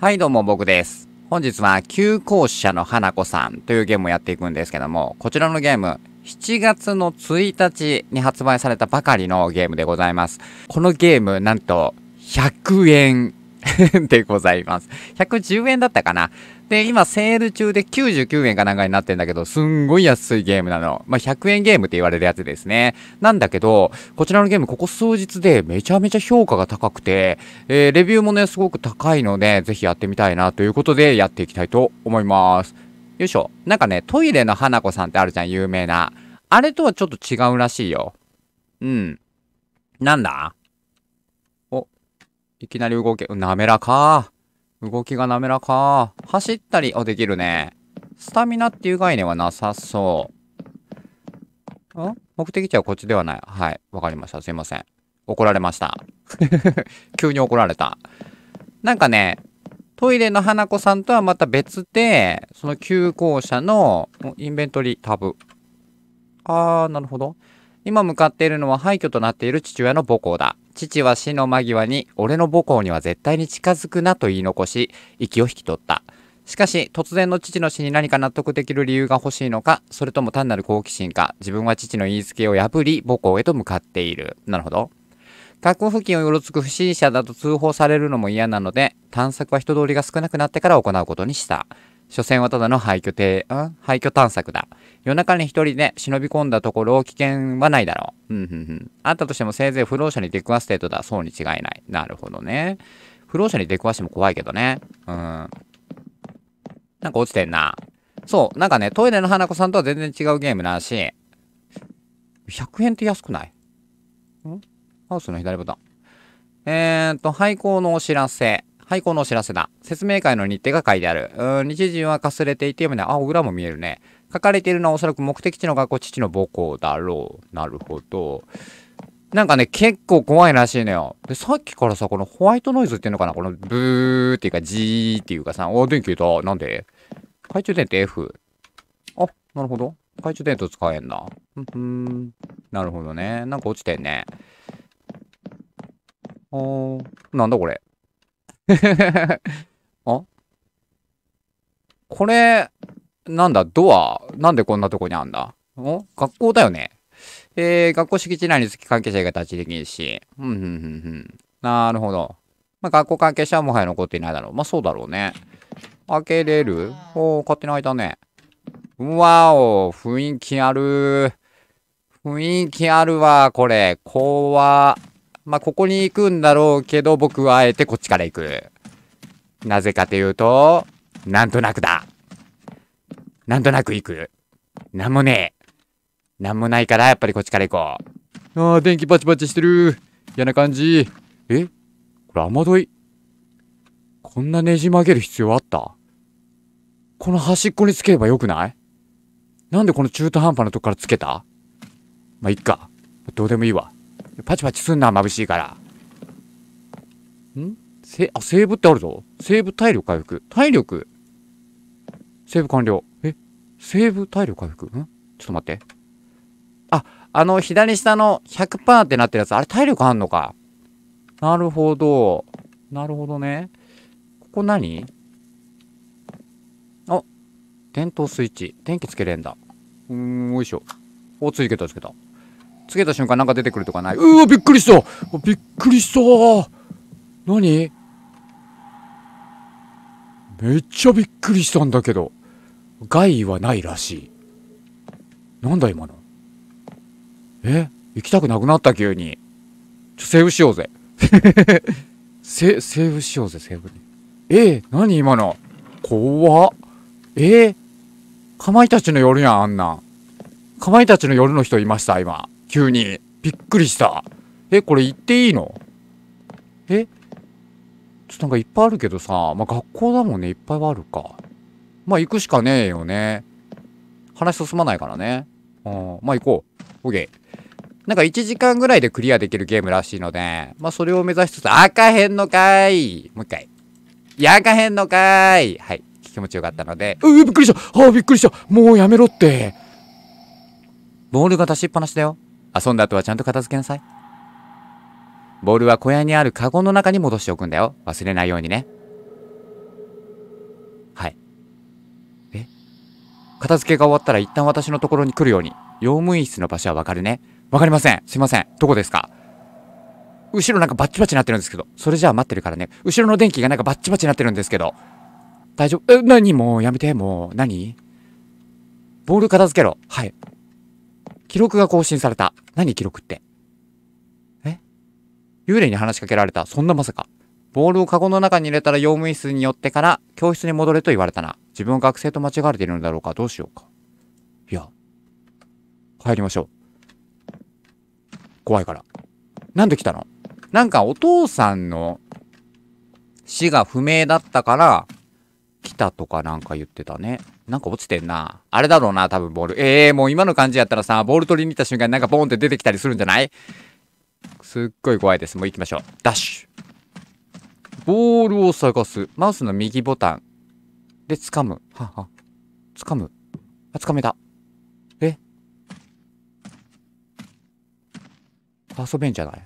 はい、どうも、僕です。本日は、旧校舎の花子さんというゲームをやっていくんですけども、こちらのゲーム、7月の1日に発売されたばかりのゲームでございます。このゲーム、なんと、100円 でございます。110円だったかなで、今セール中で99円かなんかになってんだけど、すんごい安いゲームなの。まあ、100円ゲームって言われるやつですね。なんだけど、こちらのゲームここ数日でめちゃめちゃ評価が高くて、えー、レビューもね、すごく高いので、ぜひやってみたいなということでやっていきたいと思います。よいしょ。なんかね、トイレの花子さんってあるじゃん、有名な。あれとはちょっと違うらしいよ。うん。なんだお、いきなり動け、滑らかー。動きが滑らか。走ったり、あ、できるね。スタミナっていう概念はなさそう。ん目的地はこっちではない。はい。わかりました。すいません。怒られました。急に怒られた。なんかね、トイレの花子さんとはまた別で、その旧校舎のインベントリータブ。あー、なるほど。今向かっているのは廃墟となっている父親の母校だ。父は死の間際に、俺の母校には絶対に近づくなと言い残し、息を引き取った。しかし、突然の父の死に何か納得できる理由が欲しいのか、それとも単なる好奇心か、自分は父の言いつけを破り、母校へと向かっている。なるほど。学校付近をよろつく不審者だと通報されるのも嫌なので、探索は人通りが少なくなってから行うことにした。所詮はただの廃墟邸、廃墟探索だ。夜中に一人で忍び込んだところを危険はないだろう。うんうんうん。あったとしてもせいぜい不老者に出くわす程度だ。そうに違いない。なるほどね。不老者に出くわしても怖いけどね。うん。なんか落ちてんな。そう。なんかね、トイレの花子さんとは全然違うゲームだし、100円って安くないんハウスの左ボタン。えーと、廃校のお知らせ。廃校のお知らせだ。説明会の日程が書いてある。うん、日時はかすれていて、読めない。あ、裏も見えるね。書かれているのはおそらく目的地の学校、父の母校だろう。なるほど。なんかね、結構怖いらしいのよ。で、さっきからさ、このホワイトノイズっていうのかなこのブーっていうか、ジーっていうかさ、お、電気消えた。なんで懐中電灯 F。あ、なるほど。懐中電灯使えんな。ふんふん。なるほどね。なんか落ちてんね。あー、なんだこれ。あこれ、なんだ、ドア、なんでこんなとこにあんだお学校だよね。えー、学校敷地内につき関係者が立ち入り禁止。うん、うん、うん、うん。なるほど。まあ、学校関係者はもはや残っていないだろう。まあ、そうだろうね。開けれるおー、勝手に開いたね。うわお、雰囲気ある雰囲気あるわ、これ。怖。は、まあ、ここに行くんだろうけど、僕はあえてこっちから行く。なぜかというと、なんとなくだ。なんとなく行く。なんもねえ。なんもないから、やっぱりこっちから行こう。ああ、電気バチバチしてる。嫌な感じ。えこれ雨どい。こんなねじ曲げる必要あったこの端っこにつければよくないなんでこの中途半端なとこからつけたまあ、いっか。どうでもいいわ。パチパチすんな、眩しいから。んせ、あ、セーブってあるぞ。セーブ体力回復。体力セーブ完了。セーブ体力回復んちょっと待って。あ、あの、左下の100%ってなってるやつ、あれ体力あんのか。なるほど。なるほどね。ここ何あ、点灯スイッチ。電気つけれんだ。うーん、よいしょ。お、ついけたつけた。つけた瞬間なんか出てくるとかないうわ、びっくりしたびっくりした何めっちゃびっくりしたんだけど。害はないらしい。なんだ今の。え行きたくなくなった急に。ちょ、セーブしようぜ。セ、セーブしようぜ、セーブに。えー、何今の。怖っ。えー、かまいたちの夜やん、あんな。かまいたちの夜の人いました、今。急に。びっくりした。え、これ行っていいのえちょっとなんかいっぱいあるけどさ、まあ、学校だもんね、いっぱいはあるか。まあ、行くしかねえよね。話進まないからね。うん。まあ、行こう。オッケー。なんか1時間ぐらいでクリアできるゲームらしいので、まあ、それを目指しつつ、赤へんのかいもう一回。いや、かへんのかいはい。気持ちよかったので。うぅ、びっくりしたああ、びっくりしたもうやめろってボールが出しっぱなしだよ。遊んだ後はちゃんと片付けなさい。ボールは小屋にあるカゴの中に戻しておくんだよ。忘れないようにね。片付けが終わったら一旦私のところに来るように。用務員室の場所はわかるね。わかりません。すいません。どこですか後ろなんかバッチバチになってるんですけど。それじゃあ待ってるからね。後ろの電気がなんかバッチバチになってるんですけど。大丈夫え、何もうやめて。もう、何ボール片付けろ。はい。記録が更新された。何記録って。え幽霊に話しかけられた。そんなまさか。ボールをカゴの中に入れたら用務員室に寄ってから教室に戻れと言われたな。自分は学生と間違われているのだろうかどうしようか。いや、帰りましょう。怖いから。なんで来たのなんかお父さんの死が不明だったから、来たとかなんか言ってたね。なんか落ちてんな。あれだろうな、多分ボール。ええー、もう今の感じやったらさ、ボール取りに行った瞬間になんかボーンって出てきたりするんじゃないすっごい怖いです。もう行きましょう。ダッシュ。ボールを探す。マウスの右ボタン。で、掴む。はは。掴む。あ、掴めた。え遊べんじゃない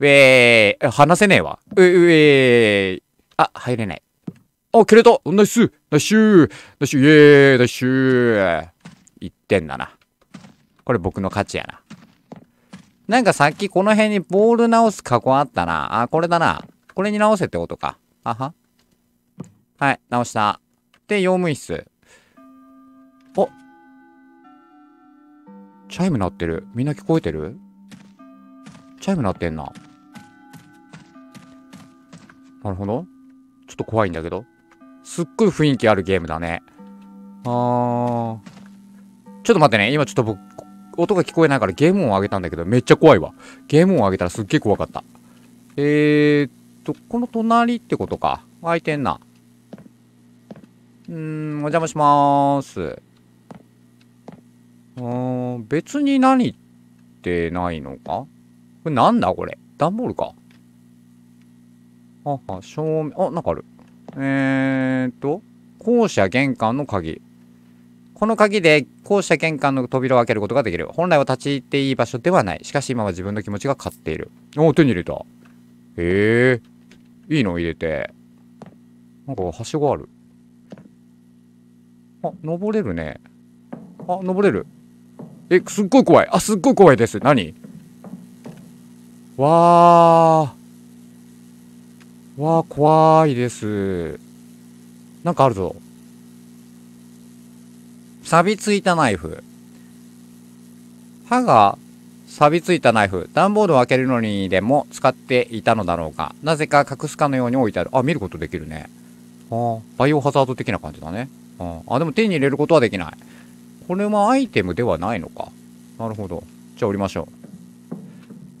ウェーイ話せねえわ。ウェーイあ、入れない。あ、切れたナイスナイスナイスイェーイナイス1点だな。これ僕の勝ちやな。なんかさっきこの辺にボール直す加工あったな。あ、これだな。これに直せってことか。あは。はい、直した。で、用務室。おチャイム鳴ってる。みんな聞こえてるチャイム鳴ってんな。なるほど。ちょっと怖いんだけど。すっごい雰囲気あるゲームだね。あー。ちょっと待ってね。今ちょっと僕、音が聞こえないからゲーム音を上げたんだけど、めっちゃ怖いわ。ゲーム音を上げたらすっげえ怖かった。えーっと、この隣ってことか。開いてんな。うーん、お邪魔しまーす。うーん、別に何ってないのかこれなんだこれ。段ボールか。あ、あ、照明、あ、なんかある。えーっと、校舎玄関の鍵。この鍵で校舎玄関の扉を開けることができる。本来は立ち入っていい場所ではない。しかし今は自分の気持ちが勝っている。おお、手に入れた。へえ。いいの入れて。なんか、はしごある。あ、登れるね。あ、登れる。え、すっごい怖い。あ、すっごい怖いです。何わー。わー、怖いです。なんかあるぞ。錆びついたナイフ。刃が錆びついたナイフ段ボールを開けるのにでも使っていたのだろうか。なぜか隠すかのように置いてあるあ見ることできるねあバイオハザード的な感じだねああでも手に入れることはできないこれはアイテムではないのかなるほどじゃあ降りましょ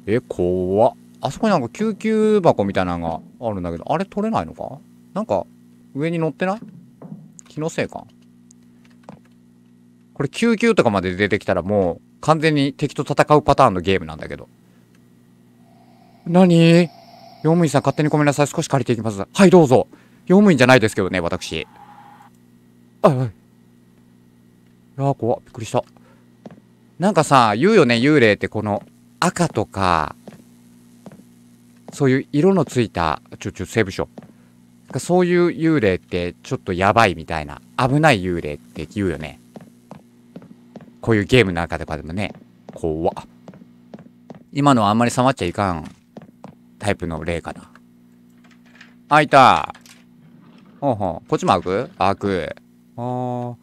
うえ怖っあそこになんか救急箱みたいなのがあるんだけどあれ取れないのかなんか上に乗ってない気のせいかこれ救急とかまで出てきたらもう完全に敵と戦うパターンのゲームなんだけど。何用務員さん勝手にごめんなさい。少し借りていきます。はい、どうぞ。用務員じゃないですけどね、私。あ、はい。いやー、怖びっくりした。なんかさ、言うよね、幽霊ってこの赤とか、そういう色のついた、ちょ、ちょ、セーブしよう。そういう幽霊ってちょっとやばいみたいな、危ない幽霊って言うよね。こういうゲームの中とかでもね、怖っ。今のはあんまり触っちゃいかんタイプの例かな。あ、いた。ほうほう。こっちも開く開く。あー、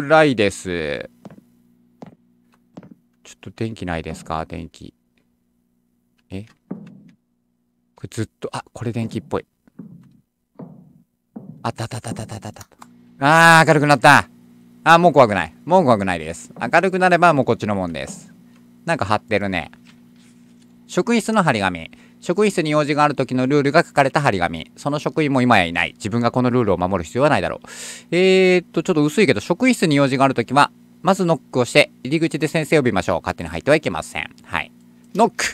暗いです。ちょっと電気ないですか電気。えこれずっと、あ、これ電気っぽい。あったあったあったあったあった。ああ、明るくなった。あ、もう怖くない。もう怖くないです。明るくなればもうこっちのもんです。なんか貼ってるね。職員室の張り紙。職員室に用事がある時のルールが書かれた張り紙。その職員も今やいない。自分がこのルールを守る必要はないだろう。えー、っと、ちょっと薄いけど、職員室に用事がある時は、まずノックをして、入り口で先生を呼びましょう。勝手に入ってはいけません。はい。ノック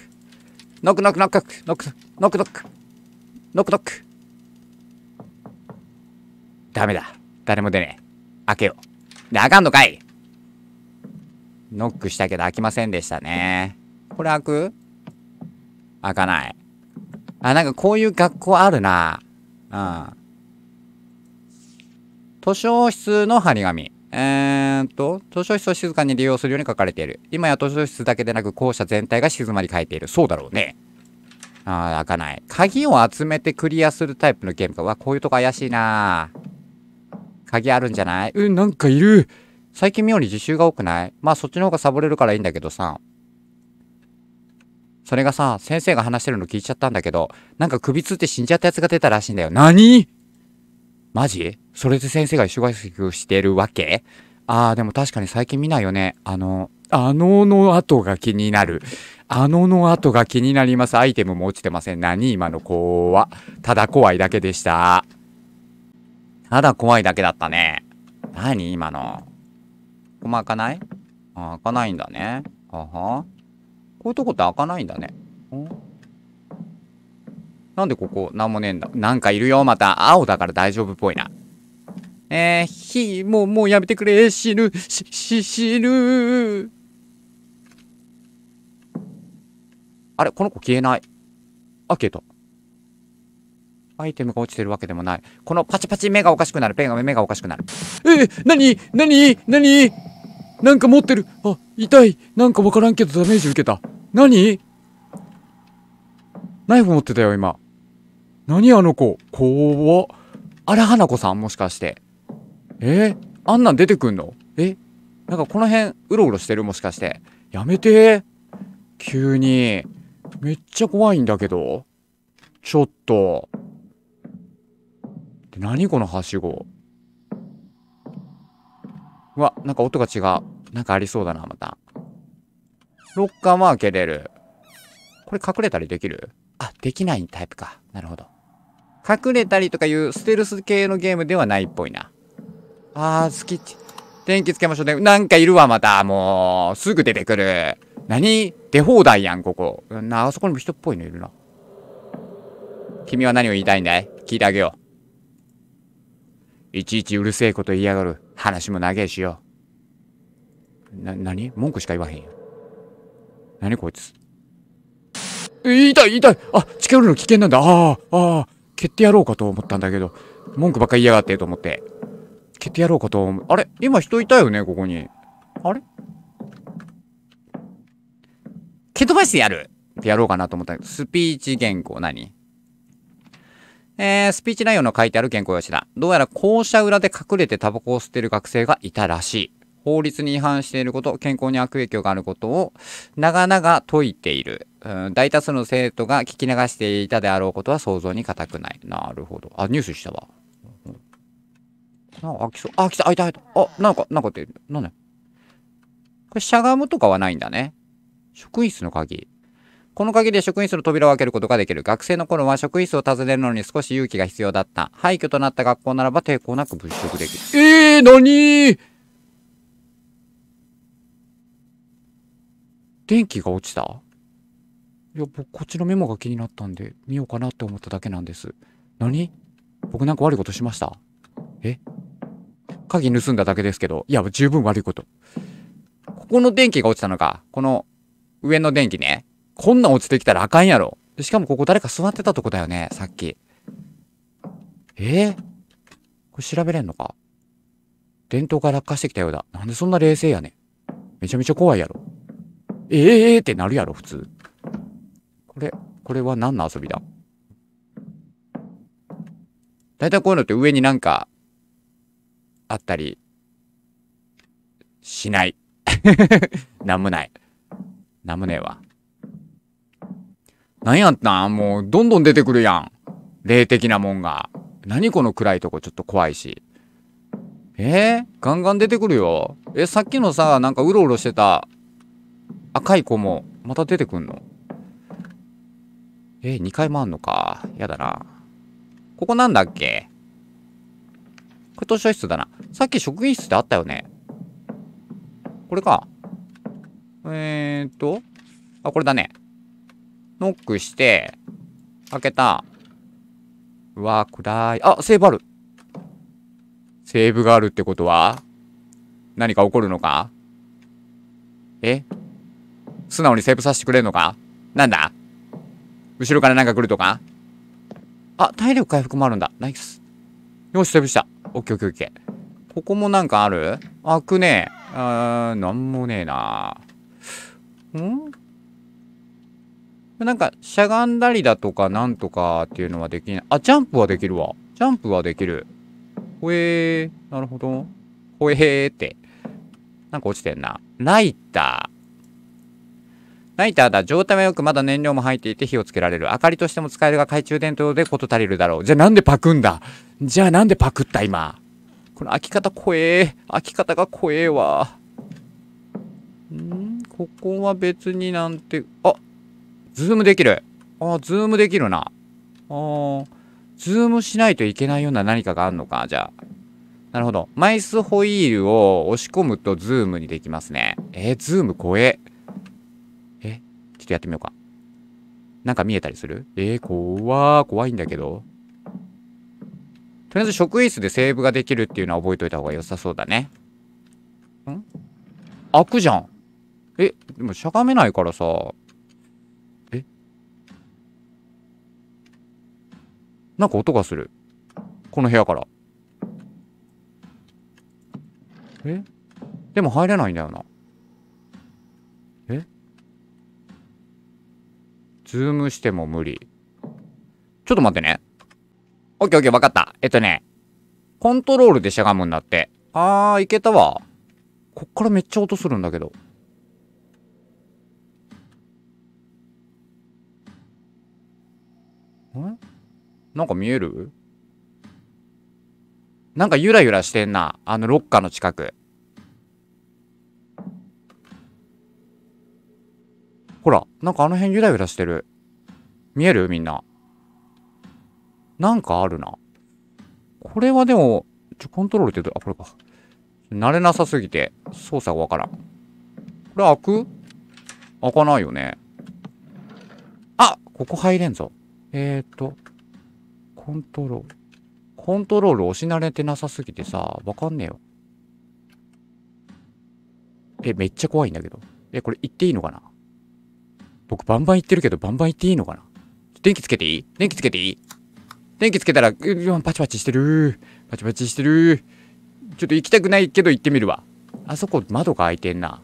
ノックノックノックノックノックノックノックノックダメだ。誰も出ねえ。開けよう。で、あかんのかいノックしたけど開きませんでしたね。これ開く開かない。あ、なんかこういう学校あるな。うん。図書室の張り紙。えー、っと、図書室を静かに利用するように書かれている。今や図書室だけでなく校舎全体が静まり返っている。そうだろうね。ああ、開かない。鍵を集めてクリアするタイプのゲームか。わ、こういうとこ怪しいな鍵あるんじゃないうん、なんかいる。最近妙に自習が多くないまあそっちの方がサボれるからいいんだけどさ。それがさ、先生が話してるの聞いちゃったんだけど、なんか首つって死んじゃったやつが出たらしいんだよ。何マジそれで先生が忙しくしてるわけああ、でも確かに最近見ないよね。あの、あのの後が気になる。あのの後が気になります。アイテムも落ちてません。何今の子は。ただ怖いだけでした。ただ怖いだけだったね。何今の。ここも開かないあ開かないんだね。はは。こういうとこって開かないんだね。なんでここ、なんもねえんだ。なんかいるよ、また。青だから大丈夫っぽいな。えー、ひ、もう、もうやめてくれ。死ぬ、し、し、死ぬ。あれこの子消えない。あ、消えた。アイテムが落ちてるわけでもない。このパチパチ目がおかしくなる。ペンが目がおかしくなる。えー、なになになになんか持ってる。あ、痛い。なんかわからんけどダメージ受けた。なにナイフ持ってたよ、今。何あの子。こわ。あらはなこさんもしかして。えー、あんなん出てくんのえなんかこの辺、うろうろしてるもしかして。やめて急に。めっちゃ怖いんだけど。ちょっと。何このはしごうわなんか音が違うなんかありそうだなまたロッカーも開けれるこれ隠れたりできるあできないタイプかなるほど隠れたりとかいうステルス系のゲームではないっぽいなあー好きって電気つけましょうね。なんかいるわ、また。もう、すぐ出てくる。何出放題やん、ここ。なあ、そこにも人っぽいのいるな。君は何を言いたいんだい聞いてあげよう。いちいちうるせえこと言いやがる。話も長えしよ。な、なに文句しか言わへんよ。なにこいつ。痛い痛いあ、近寄るの危険なんだ。ああ、ああ、蹴ってやろうかと思ったんだけど、文句ばっか言いやがってと思って。蹴ってやろうかと思う。あれ今人いたよね、ここに。あれ蹴飛ばしてやるってやろうかなと思ったけど、スピーチ原稿何えー、スピーチ内容の書いてある原稿用紙だ。どうやら校舎裏で隠れてタバコを吸っている学生がいたらしい。法律に違反していること、健康に悪影響があることを長々解いている。うん、大多数の生徒が聞き流していたであろうことは想像に難くない。なるほど。あ、ニュースしたわ。あ、来そう。あ、来た、あ、いた、いた。あ、なんか、なんかって、なんだこれしゃがむとかはないんだね。職員室の鍵。この鍵で職員室の扉を開けることができる。学生の頃は職員室を訪ねるのに少し勇気が必要だった。廃墟となった学校ならば抵抗なく物色できる。ええー、何電気が落ちたいや、僕、こっちのメモが気になったんで、見ようかなって思っただけなんです。何僕なんか悪いことしましたえ鍵盗んだだけですけど。いや、十分悪いこと。ここの電気が落ちたのか。この、上の電気ね。こんなん落ちてきたらあかんやろ。しかもここ誰か座ってたとこだよね、さっき。えー、これ調べれんのか電灯が落下してきたようだ。なんでそんな冷静やねん。めちゃめちゃ怖いやろ。ええー、ってなるやろ、普通。これ、これは何の遊びだ大体こういうのって上になんか、あったり、しない。なんもない。なんもねえわ。なんやったんもう、どんどん出てくるやん。霊的なもんが。何この暗いとこちょっと怖いし。えー、ガンガン出てくるよ。え、さっきのさ、なんかうろうろしてた赤い子も、また出てくんのえ、2回もあんのか。やだな。ここなんだっけこれ図書室だな。さっき職員室ってあったよね。これか。えーっと。あ、これだね。ノックして、開けた。うわー、暗い。あ、セーブある。セーブがあるってことは何か起こるのかえ素直にセーブさせてくれんのかなんだ後ろからなんか来るとかあ、体力回復もあるんだ。ナイス。よし、セーブした。オッケーオッケーオッケー。ここもなんかある開くねえ。あー、なんもねえな。んなんか、しゃがんだりだとか、なんとかっていうのはできない。あ、ジャンプはできるわ。ジャンプはできる。ほえー。なるほど。ほえーって。なんか落ちてんな。ライター。ライターだ。状態はよくまだ燃料も入っていて火をつけられる。明かりとしても使えるが懐中電灯でこと足りるだろう。じゃあなんでパクんだじゃあなんでパクった今。この開き方怖え。ー。開き方が怖えわ。んここは別になんて、あ、ズームできる。ああ、ズームできるな。ああ、ズームしないといけないような何かがあるのか、じゃあ。なるほど。マイスホイールを押し込むとズームにできますね。えー、ズーム怖え。え、ちょっとやってみようか。なんか見えたりするえー、怖ー、怖いんだけど。とりあえず職員室でセーブができるっていうのは覚えといた方が良さそうだね。ん開くじゃん。え、でもしゃがめないからさ。なんか音がする。この部屋から。えでも入れないんだよな。えズームしても無理。ちょっと待ってね。オッケーオッケー、わかった。えっとね、コントロールでしゃがむんだって。あー、いけたわ。こっからめっちゃ音するんだけど。んなんか見えるなんかゆらゆらしてんな。あのロッカーの近く。ほら、なんかあの辺ゆらゆらしてる。見えるみんな。なんかあるな。これはでも、ちょ、コントロールってど、あ、これか。慣れなさすぎて、操作がわからん。これ開く開かないよね。あここ入れんぞ。えー、っと。コントロール。コントロール押し慣れてなさすぎてさ、わかんねえよ。え、めっちゃ怖いんだけど。え、これ言っていいのかな僕バンバン行ってるけど、バンバン行っていいのかな電気つけていい電気つけていい電気つけたら、うパチパチしてるパチパチしてるちょっと行きたくないけど行ってみるわ。あそこ窓が開いてんな。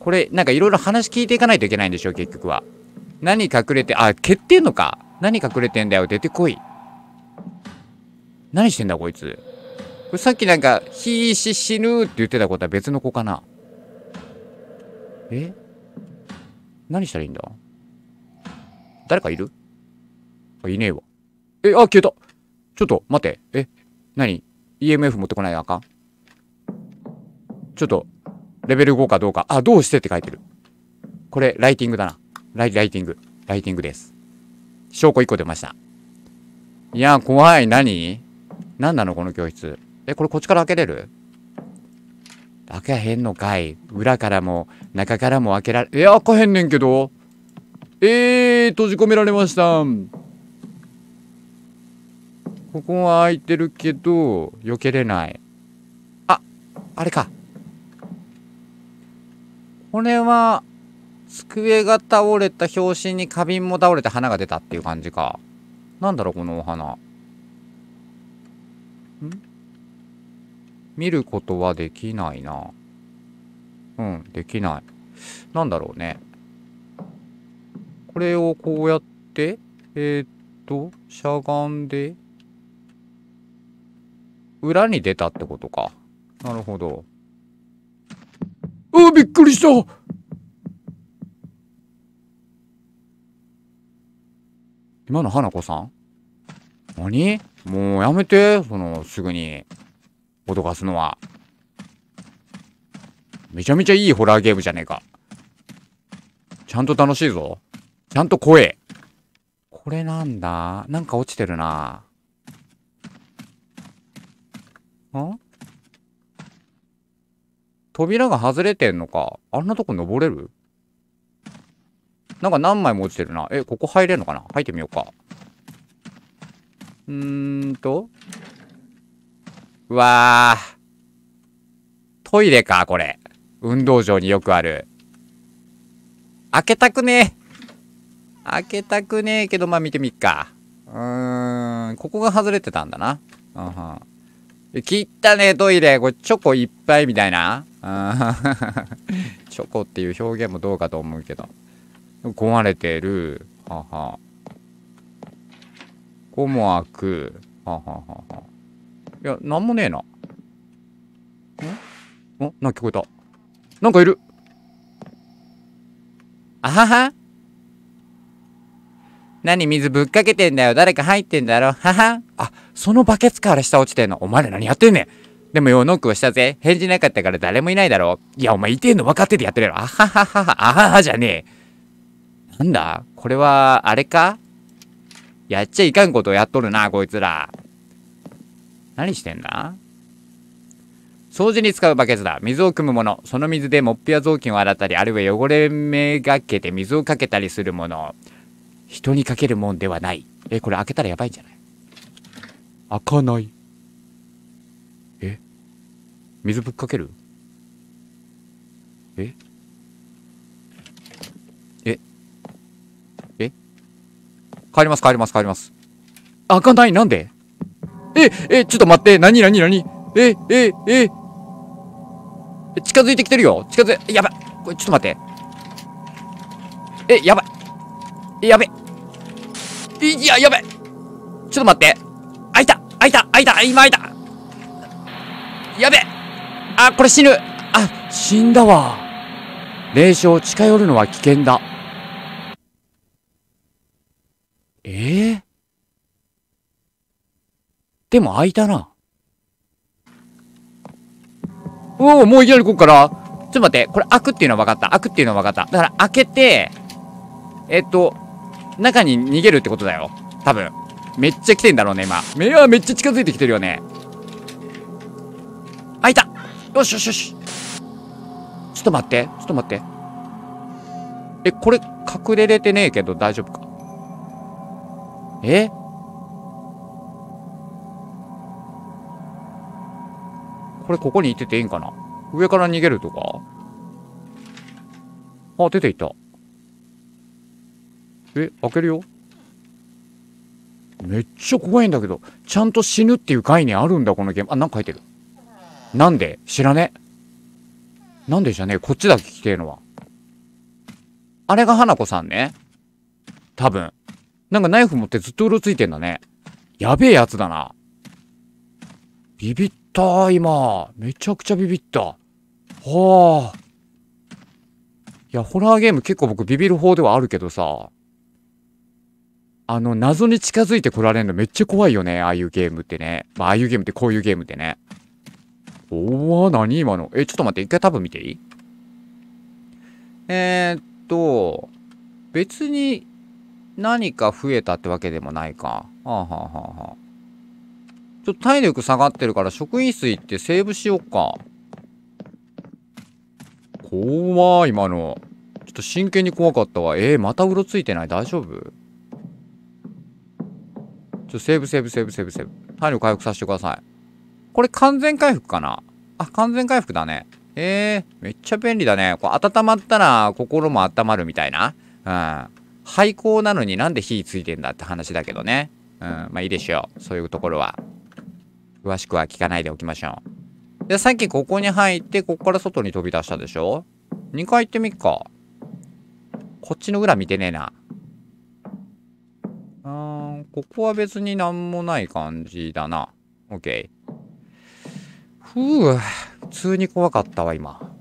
これ、なんかいろいろ話聞いていかないといけないんでしょ、結局は。何隠れて、あ、蹴ってんのか。何隠れてんだよ、出てこい。何してんだ、こいつ。これさっきなんか、ひーし死ぬって言ってたことは別の子かな。え何したらいいんだ誰かいるあ、いねえわ。え、あ、消えた。ちょっと、待って。え、何 ?EMF 持ってこないあかんちょっと、レベル5かどうか。あ、どうしてって書いてる。これ、ライティングだな。ライライティング。ライティングです。証拠1個出ました。いや、怖い。何何なのこの教室。え、これこっちから開けれる開けへんのかい。裏からも、中からも開けられ、え、開かへんねんけど。えー、閉じ込められました。ここは開いてるけど、避けれない。あ、あれか。これは、机が倒れた拍子に花瓶も倒れて花が出たっていう感じか。なんだろう、このお花。ん見ることはできないな。うん、できない。なんだろうね。これをこうやって、えー、っと、しゃがんで、裏に出たってことか。なるほど。うわ、びっくりした今の花子さん何もうやめて、その、すぐに、脅かすのは。めちゃめちゃいいホラーゲームじゃねえか。ちゃんと楽しいぞ。ちゃんと声。これなんだなんか落ちてるな。ん扉が外れてんのか。あんなとこ登れるなんか何枚も落ちてるな。え、ここ入れるのかな入ってみようか。うーんと。うわー。トイレか、これ。運動場によくある。開けたくねえ。開けたくねえけど、まあ見てみっか。うーん、ここが外れてたんだな。うんえ、ん。切ったねトイレ。これチョコいっぱいみたいな。チョコっていう表現もどうかと思うけど。壊れてる。はは。こもあく。はははは。いや、なんもねえな。んんなんか聞こえた。なんかいるあはは何水ぶっかけてんだよ。誰か入ってんだろ。はは。あ、そのバケツから下落ちてんの。お前ら何やってんねん。でもよ、ノックをしたぜ。返事なかったから誰もいないだろ。いや、お前いてんの分かっててやってるやろ。あはははは。あははじゃねえ。なんだこれは、あれかやっちゃいかんことをやっとるな、こいつら。何してんだ掃除に使うバケツだ。水を汲むもの。その水でモップや雑巾を洗ったり、あるいは汚れ目がけて水をかけたりするもの。人にかけるもんではない。え、これ開けたらやばいんじゃない開かない。え水ぶっかけるえ帰ります、帰ります、帰ります。開かない、なんでえ、え、ちょっと待って、なになになにえ、え、え、近づいてきてるよ。近づい、やばい。これ、ちょっと待って。え、やばい。やべ。いや、やべ。ちょっと待って。開いた開いた開いた今開いたやべあ、これ死ぬあ、死んだわ。霊障近寄るのは危険だ。でも開いたな。おお、もういきなりこっから。ちょっと待って、これ開くっていうのは分かった。開くっていうのは分かった。だから開けて、えっと、中に逃げるってことだよ。多分。めっちゃ来てんだろうね、今。目はめっちゃ近づいてきてるよね。開いたよしよしよし。ちょっと待って、ちょっと待って。え、これ、隠れれてねえけど大丈夫かえこれここに行ってていいんかな上から逃げるとかあ、出ていった。え、開けるよめっちゃ怖いんだけど、ちゃんと死ぬっていう概念あるんだ、このゲーム。あ、なんか書いてる。なんで知らねなんでじゃねえ。こっちだけ聞きてえのは。あれが花子さんね。多分。なんかナイフ持ってずっとうろついてんだね。やべえやつだな。ビビっった今。めちゃくちゃビビった。はあ。いや、ホラーゲーム結構僕ビビる方ではあるけどさ。あの、謎に近づいて来られるのめっちゃ怖いよね。ああいうゲームってね。まあ、ああいうゲームってこういうゲームってね。おお何今の。え、ちょっと待って。一回多分見ていいえー、っと、別に何か増えたってわけでもないか。はあはあはあはあ。ちょっと体力下がってるから職員室行ってセーブしよっか。怖い、今の。ちょっと真剣に怖かったわ。えー、またうろついてない大丈夫ちょ、セーブセーブセーブセーブセーブ。体力回復させてください。これ完全回復かなあ、完全回復だね。えー、めっちゃ便利だね。こう温まったら心も温まるみたいな。うん。廃校なのになんで火ついてんだって話だけどね。うん、まあいいでしょう。そういうところは。詳しくは聞かないでおきましょう。で、さっきここに入って、ここから外に飛び出したでしょ ?2 回行ってみっか。こっちの裏見てねえな。うーん、ここは別になんもない感じだな。OK。ふぅ、普通に怖かったわ、今。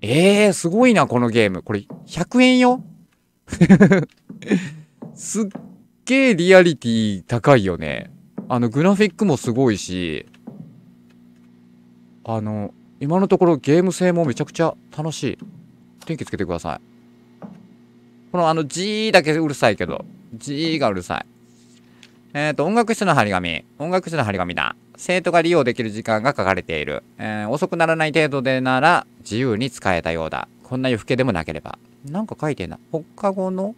ええー、すごいな、このゲーム。これ、100円よ すっげえリアリティ高いよね。あの、グラフィックもすごいし、あの、今のところゲーム性もめちゃくちゃ楽しい。天気つけてください。このあの G だけうるさいけど、G がうるさい。えっ、ー、と、音楽室の張り紙。音楽室の張り紙だ。生徒が利用できる時間が書かれている。えー、遅くならない程度でなら自由に使えたようだ。こんな夜更けでもなければ。なんか書いてんな。放課後の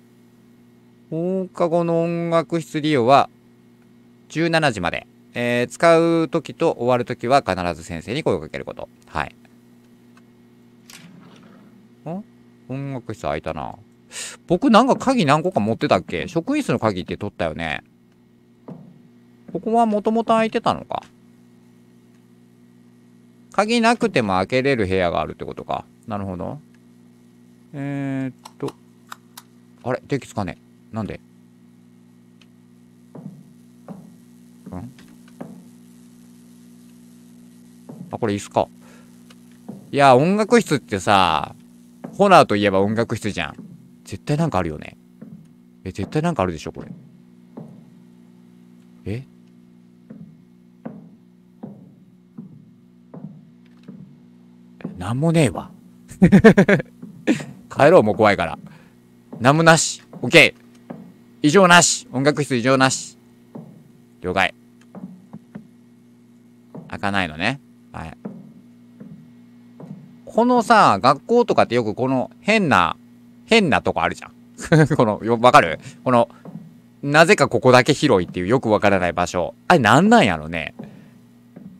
放課後の音楽室利用は17時まで、えー、使う時と終わる時は必ず先生に声をかけること。はい。ん音楽室開いたな。僕なんか鍵何個か持ってたっけ職員室の鍵って取ったよね。ここはもともと開いてたのか。鍵なくても開けれる部屋があるってことか。なるほど。えー、っと。あれ電気つかねえ。なんであ、これ椅子か。いや、音楽室ってさ、ホラーといえば音楽室じゃん。絶対なんかあるよね。え、絶対なんかあるでしょ、これ。えなんもねえわ。帰ろう、もう怖いから。なんもなし。オッケー。異常なし。音楽室異常なし。了解。開かないのね。はい。このさ、学校とかってよくこの変な、変なとこあるじゃん。この、わかるこの、なぜかここだけ広いっていうよくわからない場所。あれなんなんやろね。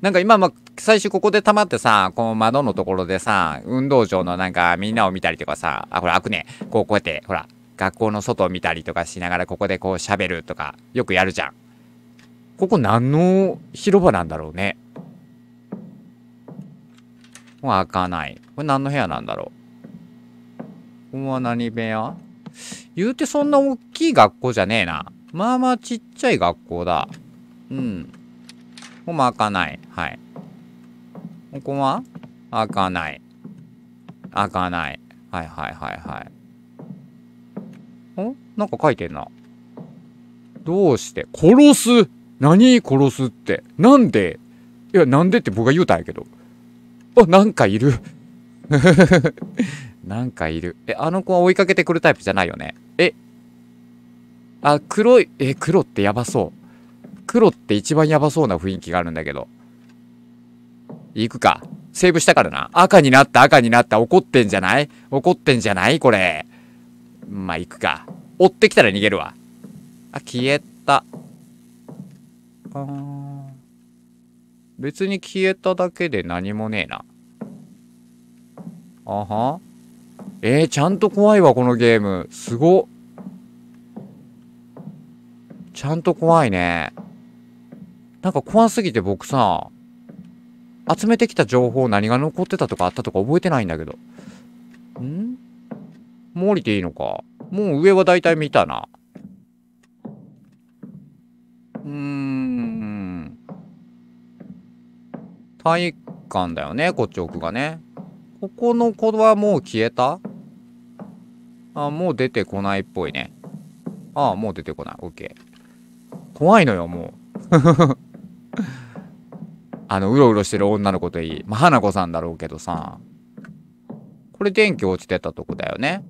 なんか今、ま最初ここで溜まってさ、この窓のところでさ、運動場のなんかみんなを見たりとかさ、あ、ほら開くね。こうこうやって、ほら、学校の外を見たりとかしながらここでこう喋るとか、よくやるじゃん。ここ何の広場なんだろうね。もう開かない。これ何の部屋なんだろう。ここは何部屋言うてそんな大きい学校じゃねえな。まあまあちっちゃい学校だ。うん。ここも開かない。はい。ここは開かない。開かない。はいはいはいはい。んなんか書いてんな。どうして殺す何殺すって。なんでいや、なんでって僕が言うたんやけど。あ、なんかいる。なんかいる。え、あの子は追いかけてくるタイプじゃないよね。え、あ、黒い、え、黒ってやばそう。黒って一番やばそうな雰囲気があるんだけど。行くか。セーブしたからな。赤になった、赤になった。怒ってんじゃない怒ってんじゃないこれ。まあ、行くか。追ってきたら逃げるわ。あ、消えた。ー別に消えただけで何もねえな。あはえー、ちゃんと怖いわ、このゲーム。すごちゃんと怖いね。なんか怖すぎて僕さ、集めてきた情報何が残ってたとかあったとか覚えてないんだけど。んもう降りていいのか。もう上は大体見たな。うーん。体育館だよね、こっち奥がね。ここの子はもう消えたあ、もう出てこないっぽいね。ああ、もう出てこない。オッケー。怖いのよ、もう。あの、うろうろしてる女の子といい。まあ、花子さんだろうけどさ。これ電気落ちてたとこだよね。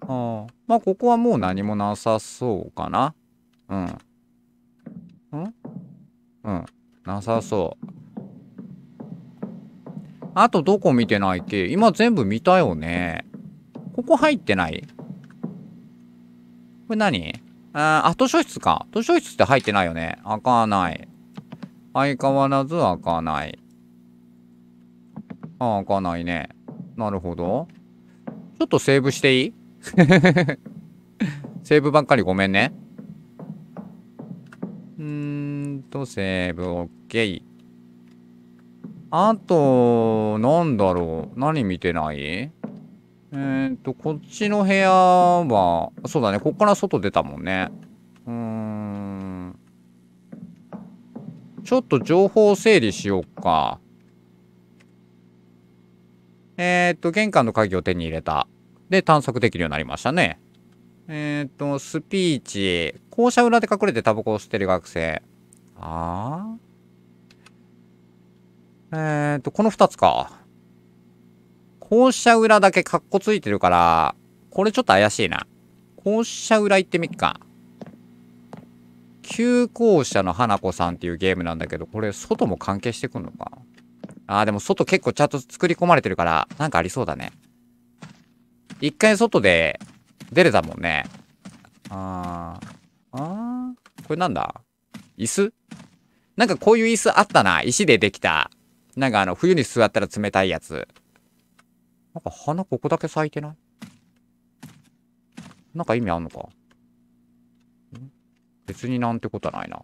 ああ。まあ、ここはもう何もなさそうかな。うん。んうん。なさそう。あとどこ見てないっけ今全部見たよね。ここ入ってないこれ何ああ、図書室か。図書室って入ってないよね。開かない。相変わらず開かない。あ開かないね。なるほど。ちょっとセーブしていい セーブばっかりごめんね。んーと、セーブ OK。あと、なんだろう。何見てないえー、っと、こっちの部屋は、そうだね。こっから外出たもんね。うーん。ちょっと情報整理しよっか。えー、っと、玄関の鍵を手に入れた。で、探索できるようになりましたね。えー、っと、スピーチ。校舎裏で隠れてタバコを吸ってる学生。ああえっ、ー、と、この2つか。校舎裏だけカッコついてるから、これちょっと怪しいな。校舎裏行ってみっか。旧校舎の花子さんっていうゲームなんだけど、これ外も関係してくんのかああ、でも外結構ちゃんと作り込まれてるから、なんかありそうだね。一回外で出れたもんね。あー、あー、これなんだ椅子なんかこういう椅子あったな。石でできた。なんかあの、冬に座ったら冷たいやつ。なんか花ここだけ咲いてないなんか意味あんのか別になんてことはないな。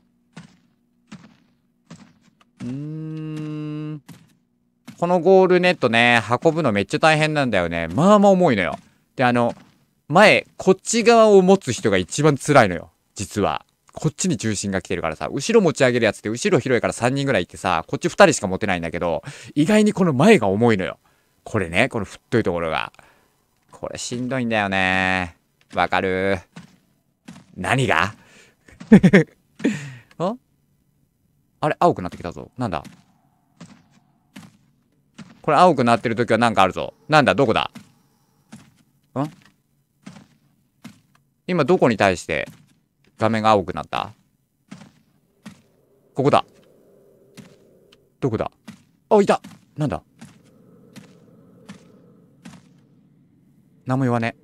うーん。このゴールネットね、運ぶのめっちゃ大変なんだよね。まあまあ重いのよ。で、あの、前、こっち側を持つ人が一番辛いのよ。実は。こっちに重心が来てるからさ、後ろ持ち上げるやつって後ろ広いから3人ぐらいってさ、こっち2人しか持てないんだけど、意外にこの前が重いのよ。これね、この太いところが。これしんどいんだよね。わかる何が ああれ、青くなってきたぞ。なんだこれ青くなってる時はなんかあるぞ。なんだどこだん今どこに対して画面が青くなったここだ。どこだあ、いたなんだ何も言わね。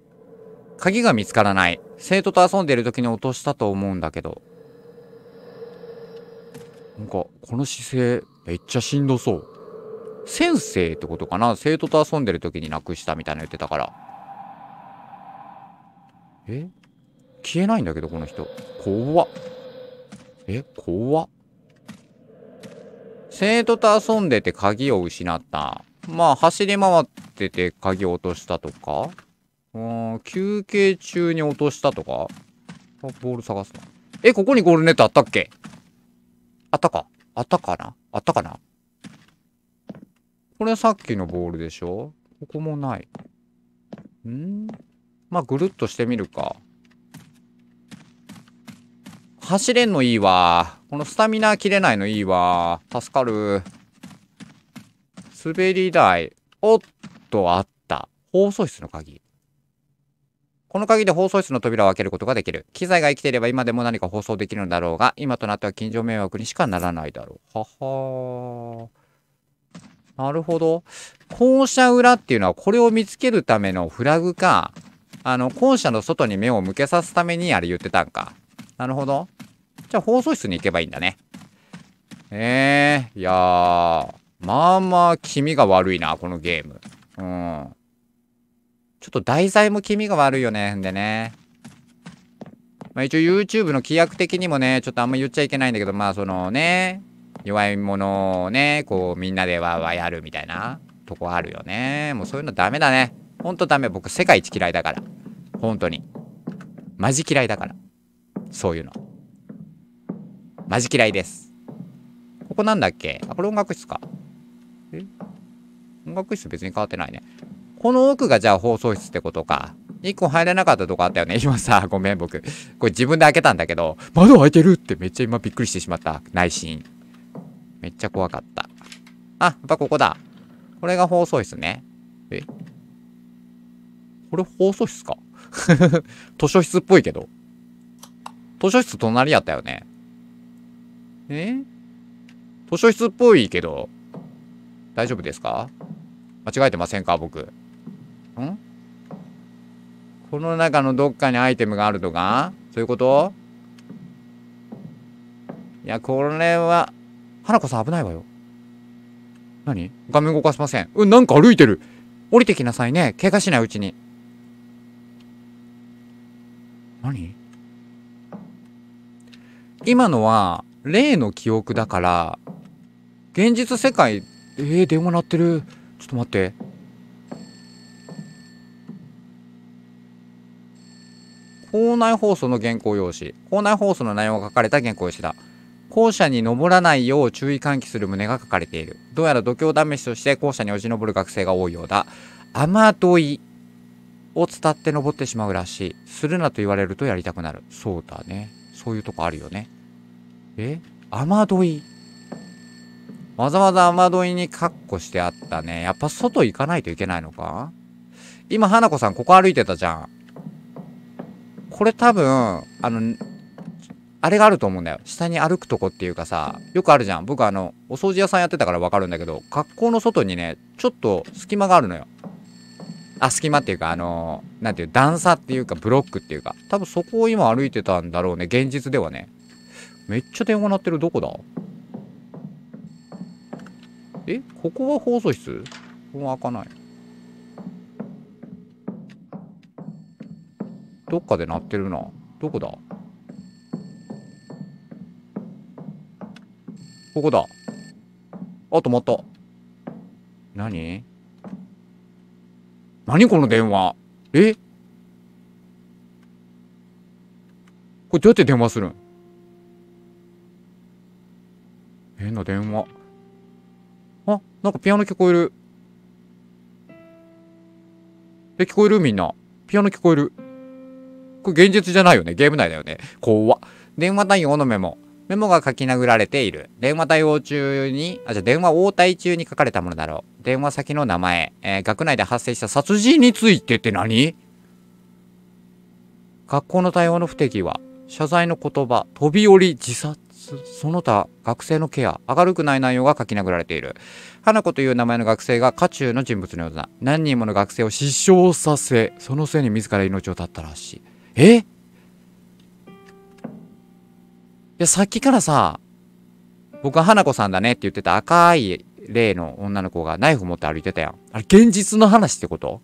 鍵が見つからない。生徒と遊んでいる時に落としたと思うんだけど。なんか、この姿勢、めっちゃしんどそう。先生ってことかな生徒と遊んでる時になくしたみたいな言ってたから。え消えないんだけど、この人。怖っ。え、怖っ。生徒と遊んでて鍵を失った。まあ、走り回ってて鍵を落としたとか。うん、休憩中に落としたとか。あ、ボール探すな。え、ここにゴールネットあったっけあったかあったかなあったかなこれさっきのボールでしょここもない。んまあ、ぐるっとしてみるか。走れんのいいわ。このスタミナ切れないのいいわ。助かる。滑り台。おっと、あった。放送室の鍵。この鍵で放送室の扉を開けることができる。機材が生きていれば今でも何か放送できるのだろうが、今となっては近所迷惑にしかならないだろう。ははー。なるほど。校舎裏っていうのはこれを見つけるためのフラグか、あの、校舎の外に目を向けさすためにあれ言ってたんか。なるほど。じゃあ放送室に行けばいいんだね。えー、いやー、まあまあ気味が悪いな、このゲーム。うん。ちょっと題材も気味が悪いよね、んでね。まあ一応 YouTube の規約的にもね、ちょっとあんま言っちゃいけないんだけど、まあそのね、弱いものをね、こうみんなでわわやるみたいなとこあるよね。もうそういうのダメだね。ほんとダメ。僕世界一嫌いだから。本当に。マジ嫌いだから。そういうの。マジ嫌いです。ここなんだっけあ、これ音楽室か。え音楽室別に変わってないね。この奥がじゃあ放送室ってことか。一個入れなかったとこあったよね。今さ、ごめん僕。これ自分で開けたんだけど、窓開いてるってめっちゃ今びっくりしてしまった。内心。めっちゃ怖かった。あ、やっぱここだ。これが放送室ね。えこれ放送室か 図書室っぽいけど。図書室隣やったよね。え図書室っぽいけど、大丈夫ですか間違えてませんか僕。んこの中のどっかにアイテムがあるとかそういうこといや、これは、花子さん危ないわよ。何画面動かせません。うん、なんか歩いてる。降りてきなさいね。怪我しないうちに。何今のは例の記憶だから現実世界えー、電話鳴ってるちょっと待って校内放送の原稿用紙校内放送の内容が書かれた原稿用紙だ校舎に登らないよう注意喚起する旨が書かれているどうやら度胸試しとして校舎に落ち登る学生が多いようだ雨どいを伝って登ってしまうらしいするなと言われるとやりたくなるそうだねそういうとこあるよねえ雨どい。わざわざ雨どいにカッコしてあったね。やっぱ外行かないといけないのか今、花子さんここ歩いてたじゃん。これ多分、あの、あれがあると思うんだよ。下に歩くとこっていうかさ、よくあるじゃん。僕あの、お掃除屋さんやってたからわかるんだけど、格好の外にね、ちょっと隙間があるのよ。あ、隙間っていうか、あのなんていう、段差っていうか、ブロックっていうか、多分そこを今歩いてたんだろうね、現実ではね。めっちゃ電話鳴ってる。どこだえここは放送室ここは開かない。どっかで鳴ってるな。どこだここだ。あ、止まった。何何この電話えこれどうやって電話するん変な電話。あ、なんかピアノ聞こえる。え、聞こえるみんな。ピアノ聞こえる。これ現実じゃないよね。ゲーム内だよね。怖っ。電話対応のメモ。メモが書き殴られている。電話対応中に、あ、じゃ電話応対中に書かれたものだろう。電話先の名前。えー、学内で発生した殺人についてって何学校の対応の不適は、謝罪の言葉、飛び降り自殺。その他学生のケア明るくない内容が書き殴られている花子という名前の学生が渦中の人物のようだ何人もの学生を失笑させそのせいに自ら命を絶ったらしいえいやさっきからさ僕は花子さんだねって言ってた赤い例の女の子がナイフ持って歩いてたやんあれ現実の話ってこと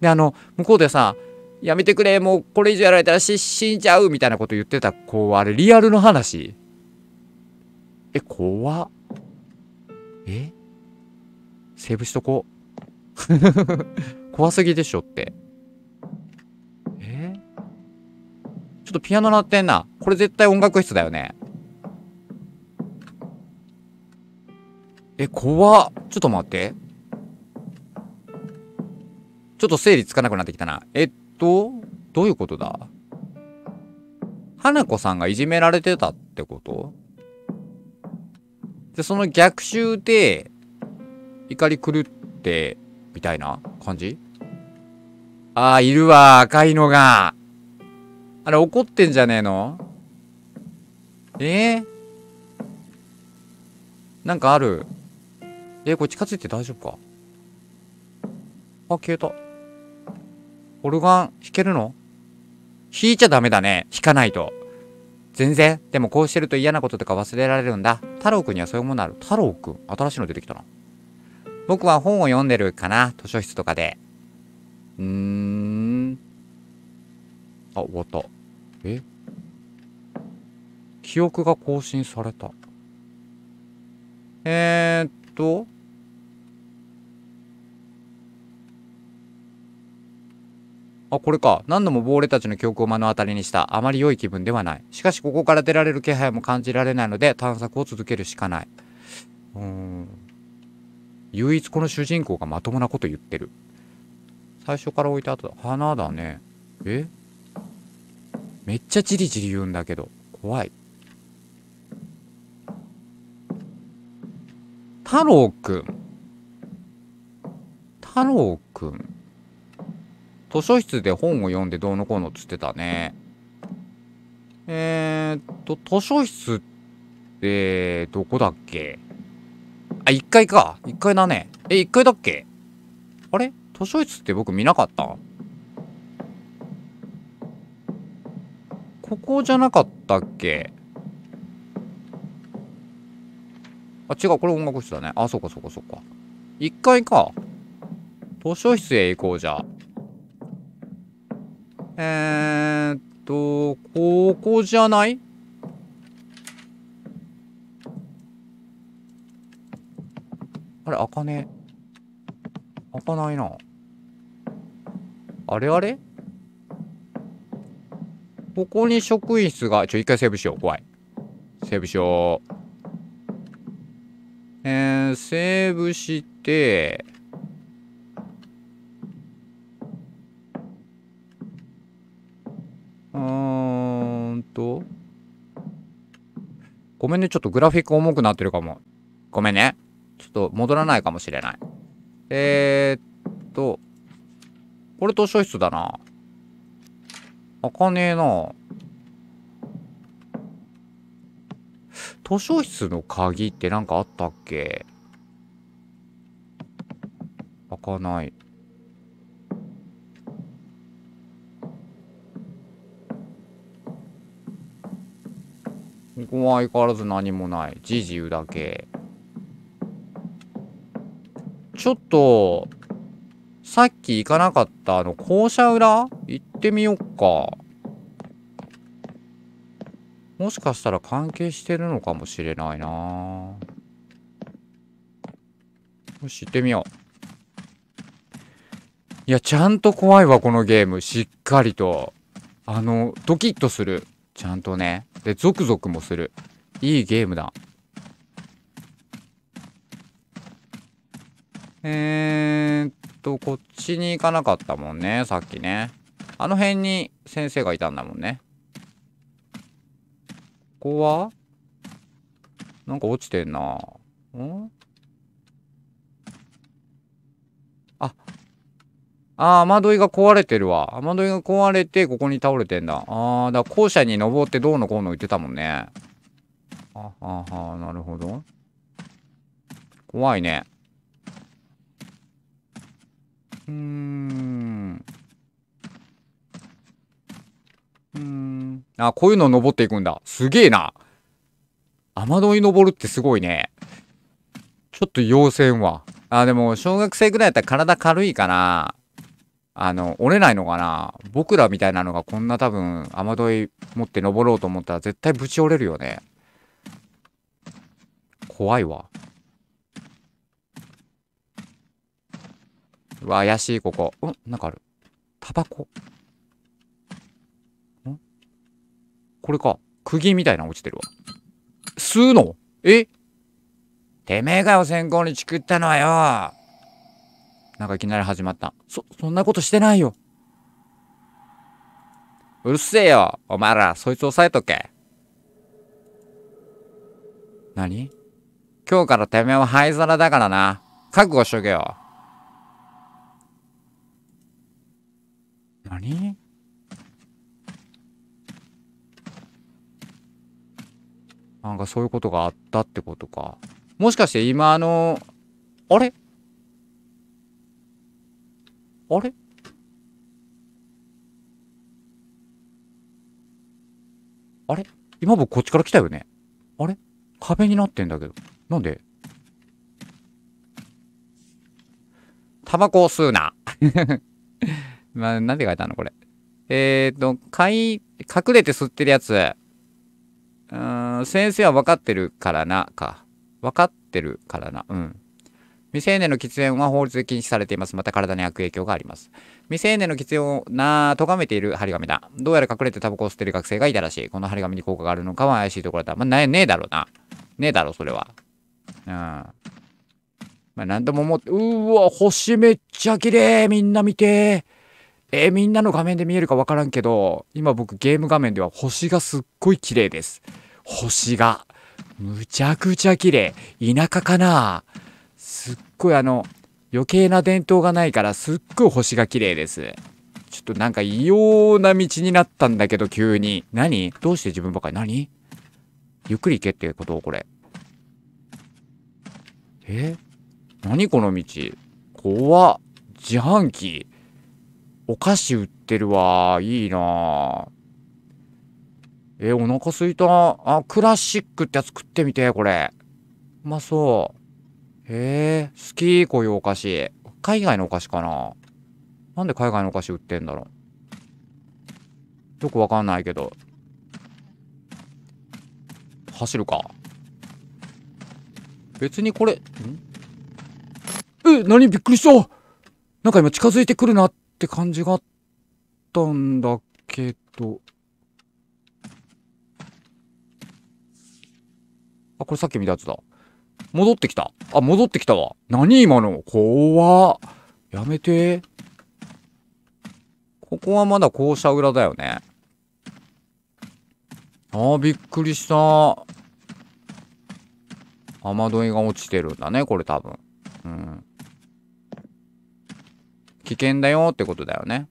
であの向こうでさやめてくれ、もうこれ以上やられたら死んじゃうみたいなこと言ってた子、あれリアルの話え、怖っ。えセーブしとこう。怖すぎでしょって。えちょっとピアノ鳴ってんな。これ絶対音楽室だよね。え、怖っ。ちょっと待って。ちょっと整理つかなくなってきたな。えっと、どういうことだ花子さんがいじめられてたってことで、その逆襲で、怒り狂って、みたいな感じああ、いるわ、赤いのが。あれ、怒ってんじゃねえのえー、なんかある。えー、これ近づいて大丈夫かあ、消えた。オルガン弾けるの弾いちゃダメだね。弾かないと。全然。でもこうしてると嫌なこととか忘れられるんだ。太郎くんにはそういうものある。太郎くん新しいの出てきたな。僕は本を読んでるかな。図書室とかで。うーん。あ、終わった。え記憶が更新された。えー、っと。あ、これか。何度も亡霊たちの記憶を目の当たりにした。あまり良い気分ではない。しかし、ここから出られる気配も感じられないので、探索を続けるしかない。うーん。唯一この主人公がまともなこと言ってる。最初から置いた後だ。花だね。えめっちゃじりじり言うんだけど。怖い。太郎くん。太郎くん。図書室で本を読んでどうのこうのっつってたね。えー、っと、図書室って、どこだっけあ、1階か。1階だね。え、1階だっけあれ図書室って僕見なかったここじゃなかったっけあ、違う。これ音楽室だね。あ、そっかそっかそっか。1階か。図書室へ行こうじゃあ。えー、っと、ここじゃないあれ、開かね開かないな。あれあれここに職員室が、ちょ、一回セーブしよう。怖い。セーブしよう。えー、セーブして、めんね、ちょっとグラフィック重くなってるかも。ごめんね。ちょっと戻らないかもしれない。えー、っと、これ図書室だな。開かねえな。図書室の鍵って何かあったっけ開かない。ここは相変わらず何もない。ジジウだけ。ちょっと、さっき行かなかったあの校舎裏行ってみよっか。もしかしたら関係してるのかもしれないなよし、行ってみよう。いや、ちゃんと怖いわ、このゲーム。しっかりと。あの、ドキッとする。ちゃんとね。で、ゾクゾクもする。いいゲームだ。えーっと、こっちに行かなかったもんね、さっきね。あの辺に先生がいたんだもんね。ここはなんか落ちてんな。んああ、雨どいが壊れてるわ。雨どいが壊れて、ここに倒れてんだ。ああ、だから校舎に登ってどうのこうの言ってたもんね。あはは、なるほど。怖いね。うーん。うーん。あ、こういうの登っていくんだ。すげえな。雨どい登るってすごいね。ちょっと要戦は。あ、でも、小学生ぐらいだったら体軽いかな。あの、折れないのかな僕らみたいなのがこんな多分、雨どい持って登ろうと思ったら絶対ぶち折れるよね。怖いわ。うわ、怪しい、ここ。うんなんかある。タバコ。んこれか。釘みたいなの落ちてるわ。吸うのえてめえがよ、先行にチクったのはよ。なんかいきなり始まった。そ、そんなことしてないよ。うるせえよ。お前ら、そいつ押さえとけ。何今日からてめえは灰皿だからな。覚悟しとけよ。何なんかそういうことがあったってことか。もしかして今あの、あれあれあれ今僕こっちから来たよねあれ壁になってんだけど。なんでタバコを吸うな。まあ、なんて書いてあるのこれ。えっ、ー、と、かい、隠れて吸ってるやつ。うん、先生は分かってるからな、か。分かってるからな。うん。未成年の喫煙は法律で禁止されています。また体に悪影響があります。未成年の喫煙をな咎めている張り紙だ。どうやら隠れてタバコを吸ってる学生がいたらしい。この張り紙に効果があるのかは怪しいところだ。まあ、ねえだろうな。ねえだろ、それは。うん。まあ、なんとも思って、うわ、星めっちゃ綺麗みんな見てえー、みんなの画面で見えるかわからんけど、今僕ゲーム画面では星がすっごい綺麗です。星が。むちゃくちゃ綺麗。田舎かなすっごいあの、余計な伝統がないからすっごい星が綺麗です。ちょっとなんか異様な道になったんだけど急に。何どうして自分ばっかり何ゆっくり行けってことこれ。え何この道怖っ。自販機。お菓子売ってるわ。いいなえお腹すいた。あ、クラシックってやつ食ってみて、これ。うまそう。へえ、好き、こういうお菓子。海外のお菓子かななんで海外のお菓子売ってんだろうよくわかんないけど。走るか。別にこれ、んえ、何びっくりしたなんか今近づいてくるなって感じがあったんだけど。あ、これさっき見たやつだ。戻ってきた。あ、戻ってきたわ。何今の怖やめて。ここはまだ校舎裏だよね。あー、びっくりした。雨どいが落ちてるんだね、これ多分。うん。危険だよってことだよね。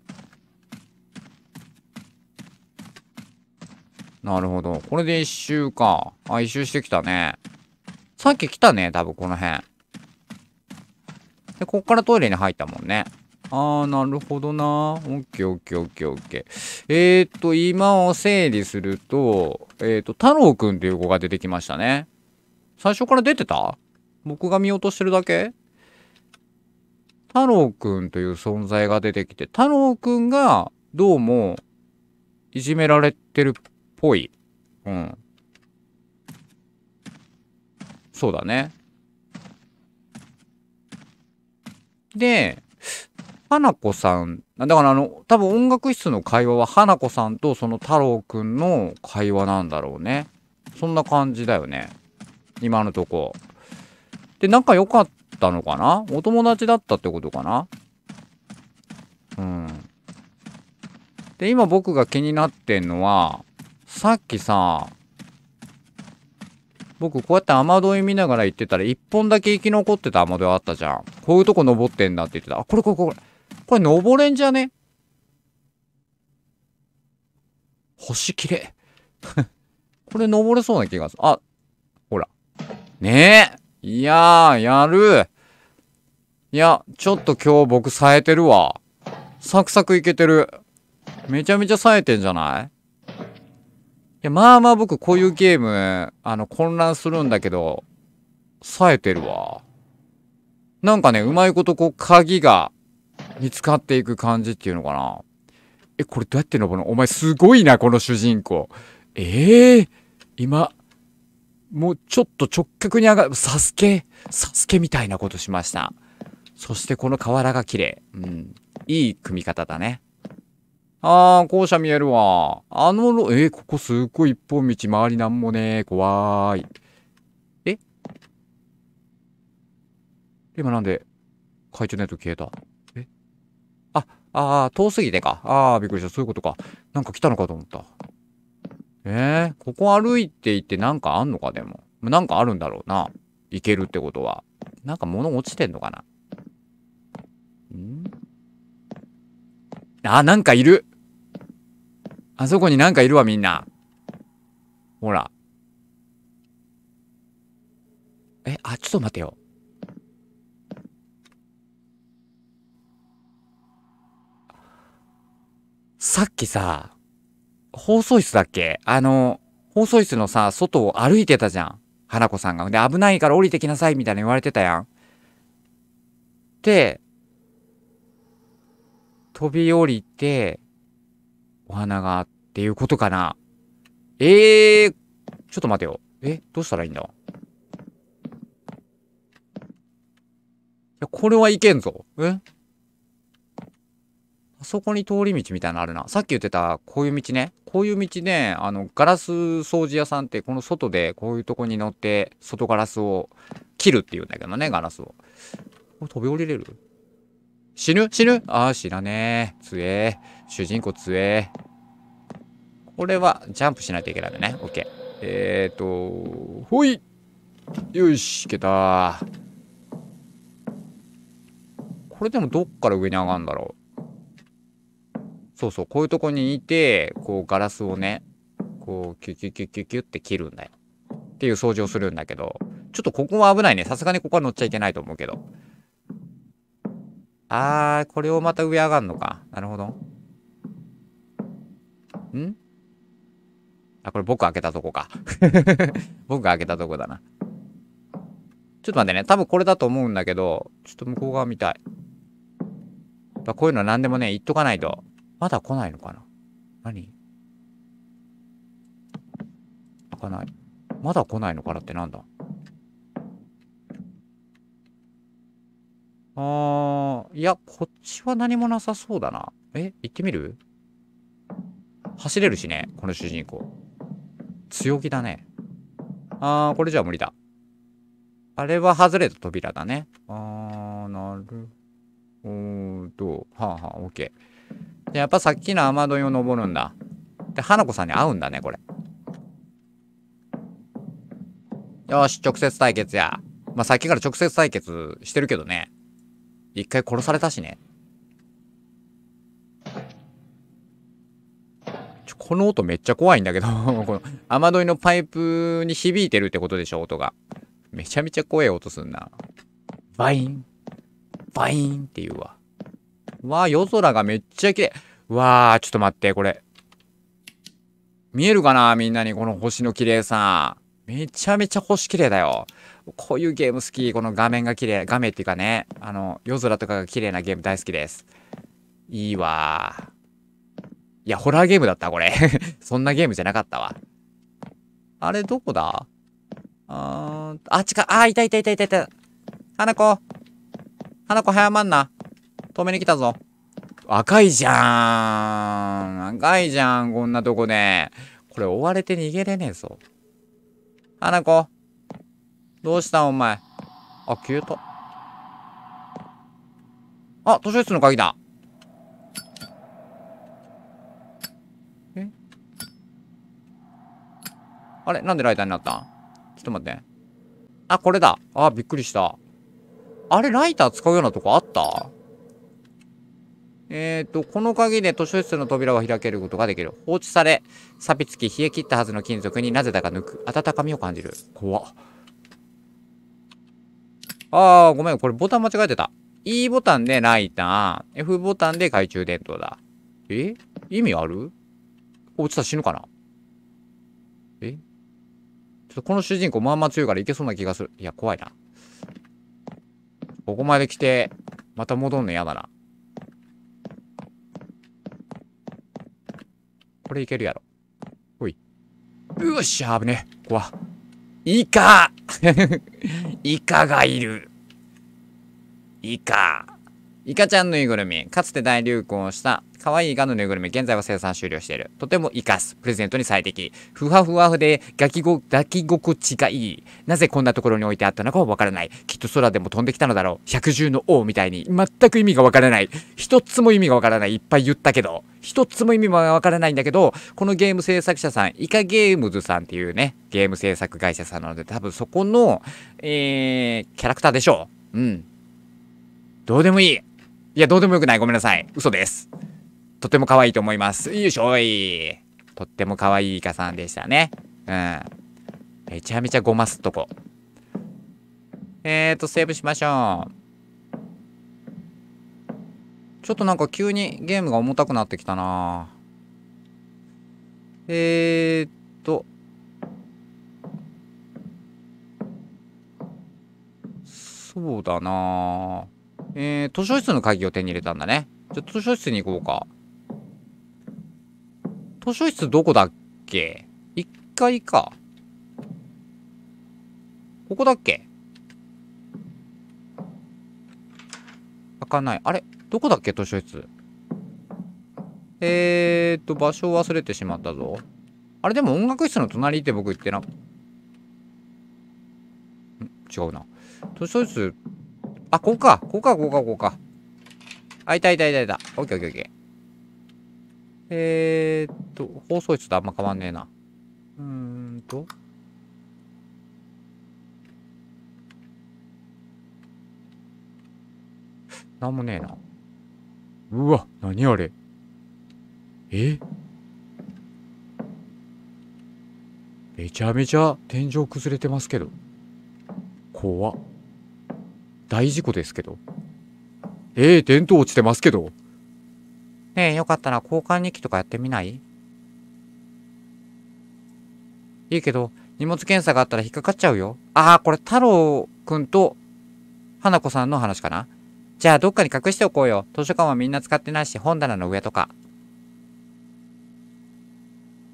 なるほど。これで一周か。あ、一周してきたね。さっき来たね、多分この辺。で、こっからトイレに入ったもんね。あー、なるほどな。オッケーオッケーオッケーオッケー。えー、っと、今を整理すると、えー、っと、太郎くんっていう子が出てきましたね。最初から出てた僕が見落としてるだけ太郎くんという存在が出てきて、太郎くんがどうもいじめられてるっぽい。うん。そうだね。で、花子さん、だからあの、多分音楽室の会話は花子さんとその太郎くんの会話なんだろうね。そんな感じだよね。今のとこ。で、仲良かったのかなお友達だったってことかなうん。で、今僕が気になってんのは、さっきさ、僕こうやって雨どい見ながら行ってたら一本だけ生き残ってた雨どいあったじゃん。こういうとこ登ってんだって言ってた。あ、これこれこれ。これ登れんじゃね星きれい。これ登れそうな気がする。あ、ほら。ねえ。いやー、やる。いや、ちょっと今日僕冴えてるわ。サクサクいけてる。めちゃめちゃ冴えてんじゃないいや、まあまあ僕こういうゲーム、あの、混乱するんだけど、冴えてるわ。なんかね、うまいことこう、鍵が見つかっていく感じっていうのかな。え、これどうやって登るのお前すごいな、この主人公。ええー、今、もうちょっと直角に上がる、サスケ、サスケみたいなことしました。そしてこの瓦が綺麗。うん。いい組み方だね。あー、校舎見えるわ。あの、えー、ここすっごい一本道、周りなんもねー、怖ーい。え今なんで、懐中電灯消えた。えあ、あー、遠すぎてか。あー、びっくりした。そういうことか。なんか来たのかと思った。えー、ここ歩いていってなんかあんのか、でも。なんかあるんだろうな。行けるってことは。なんか物落ちてんのかな。んあ、なんかいるあそこになんかいるわ、みんな。ほら。え、あ、ちょっと待てよ。さっきさ、放送室だっけあの、放送室のさ、外を歩いてたじゃん。花子さんが。で、危ないから降りてきなさいみたいな言われてたやん。で、飛び降りて、お花がっていうことかな。ええー、ちょっと待てよ。え、どうしたらいいんだいや、これはいけんぞ。えあそこに通り道みたいなのあるな。さっき言ってた、こういう道ね。こういう道ね、あの、ガラス掃除屋さんって、この外で、こういうとこに乗って、外ガラスを切るって言うんだけどね、ガラスを。これ飛び降りれる死ぬ死ぬああ、知らねえ。つえー。主人公強え。これはジャンプしないといけないんだね。ケー。えーと、ほいよし、いけた。これでもどっから上に上がるんだろう。そうそう、こういうとこにいて、こうガラスをね、こうキュキュキュキュキュって切るんだよ。っていう掃除をするんだけど、ちょっとここは危ないね。さすがにここは乗っちゃいけないと思うけど。あー、これをまた上上がんのか。なるほど。んあ、これ僕開けたとこか。僕が開けたとこだな。ちょっと待ってね。多分これだと思うんだけど、ちょっと向こう側見たい。やっぱこういうの何でもね、言っとかないと。まだ来ないのかな何開かない。まだ来ないのかなってなんだあー、いや、こっちは何もなさそうだな。え、行ってみる走れるしね、この主人公。強気だね。あー、これじゃ無理だ。あれは外れた扉だね。あー、なるほど。はあはあ、オッケー。で、やっぱさっきの雨どいを登るんだ。で、花子さんに会うんだね、これ。よし、直接対決や。まあ、さっきから直接対決してるけどね。一回殺されたしね。この音めっちゃ怖いんだけど この雨どいのパイプに響いてるってことでしょ、音が。めちゃめちゃ怖い音すんな。バイン、バインって言うわ。わあ、夜空がめっちゃ綺麗。わあ、ちょっと待って、これ。見えるかなみんなにこの星の綺麗さ。めちゃめちゃ星綺麗だよ。こういうゲーム好き。この画面が綺麗。画面っていうかね、あの、夜空とかが綺麗なゲーム大好きです。いいわいや、ホラーゲームだった、これ そんなゲームじゃなかったわ。あれ、どこだあー、あ、近、あー、いたいたいたいたいた。花子。花子早まんな。止めに来たぞ。赤いじゃーん。赤いじゃん、こんなとこで。これ追われて逃げれねえぞ。花子。どうしたお前。あ、消えた。あ、図書室の鍵だ。あれなんでライターになったんちょっと待って。あ、これだ。あ、びっくりした。あれ、ライター使うようなとこあったえっ、ー、と、この鍵で図書室の扉を開けることができる。放置され、錆びつき、冷え切ったはずの金属になぜだか抜く。温かみを感じる。怖っ。あー、ごめん。これボタン間違えてた。E ボタンでライター、F ボタンで懐中電灯だ。え意味ある落ちたら死ぬかなえこの主人公まんま強いからいけそうな気がする。いや、怖いな。ここまで来て、また戻んの嫌だな。これいけるやろ。ほい。うっしゃ、危ね。怖イカ イカがいる。イカ。イカちゃんぬいぐるみ。かつて大流行した可愛いガのぬいぐるみ、現在は生産終了している。とても活かす。プレゼントに最適。ふわふわで、抱きご、抱き心地がいい。なぜこんなところに置いてあったのかはわからない。きっと空でも飛んできたのだろう。百獣の王みたいに。全く意味がわからない。一つも意味がわからない。いっぱい言ったけど。一つも意味もわからないんだけど、このゲーム制作者さん、イカゲームズさんっていうね、ゲーム制作会社さんなので、多分そこの、えー、キャラクターでしょう。うん。どうでもいい。いや、どうでもよくない。ごめんなさい。嘘です。とても可愛いと思います。よいしょい。とっても可愛いイカさんでしたね。うん。めちゃめちゃごますっとこ。えーと、セーブしましょう。ちょっとなんか急にゲームが重たくなってきたなえーっと。そうだなえー、図書室の鍵を手に入れたんだね。じゃ、図書室に行こうか。図書室どこだっけ ?1 階か。ここだっけ開かない。あれどこだっけ図書室。えーっと、場所を忘れてしまったぞ。あれでも音楽室の隣って僕言ってな。ん違うな。図書室。あ、ここか。ここか、ここか、ここか。あ、いたいたいたいた。オッケーオッケーオッケー。えーっと、放送室とあんま変わんねえな。うーんと。なんもねえな。うわ、何あれ。えめちゃめちゃ天井崩れてますけど。怖大事故ですけど。ええー、電灯落ちてますけど。ねえ、よかったら交換日記とかやってみないいいけど、荷物検査があったら引っかかっちゃうよ。ああ、これ太郎くんと花子さんの話かな。じゃあどっかに隠しておこうよ。図書館はみんな使ってないし、本棚の上とか。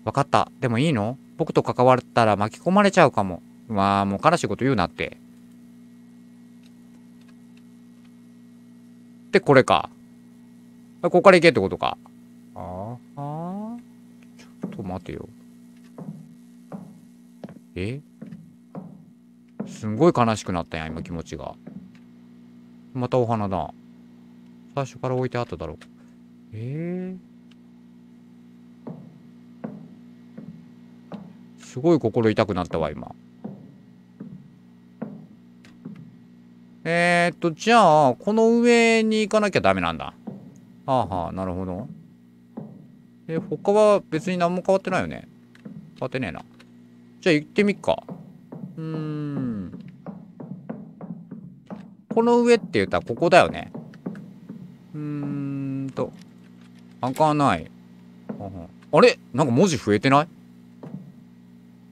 わかった。でもいいの僕と関わったら巻き込まれちゃうかも。まあ、もうからいこと言うなって。で、これか。ここから行けってことか。ああ。ちょっと待てよ。えすんごい悲しくなったやん、今気持ちが。またお花だ。最初から置いてあっただろう。えー、すごい心痛くなったわ、今。えー、っと、じゃあ、この上に行かなきゃダメなんだ。はあはあ、なるほど。え、他は別に何も変わってないよね。変わってねえな。じゃあ行ってみっか。うーん。この上って言ったらここだよね。うーんと。開かない。あれなんか文字増えてな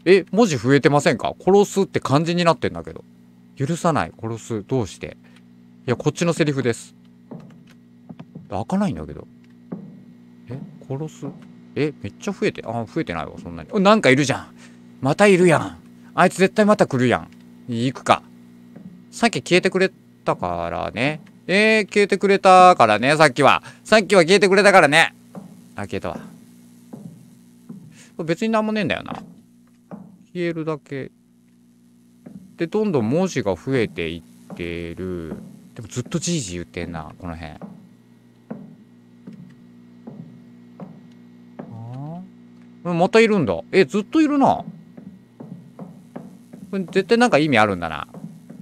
いえ、文字増えてませんか殺すって漢字になってんだけど。許さない。殺す。どうしていや、こっちのセリフです。開かないんだけど。え殺すえめっちゃ増えて、あ、増えてないわ、そんなに。なんかいるじゃんまたいるやん。あいつ絶対また来るやん。行くか。さっき消えてくれたからね。えー、消えてくれたからね、さっきは。さっきは消えてくれたからね。あ、消えたわ。別になんもねえんだよな。消えるだけ。で、どんどん文字が増えていってる。でもずっとじいじ言ってんな、この辺。あまたいるんだ。え、ずっといるな。絶対なんか意味あるんだな。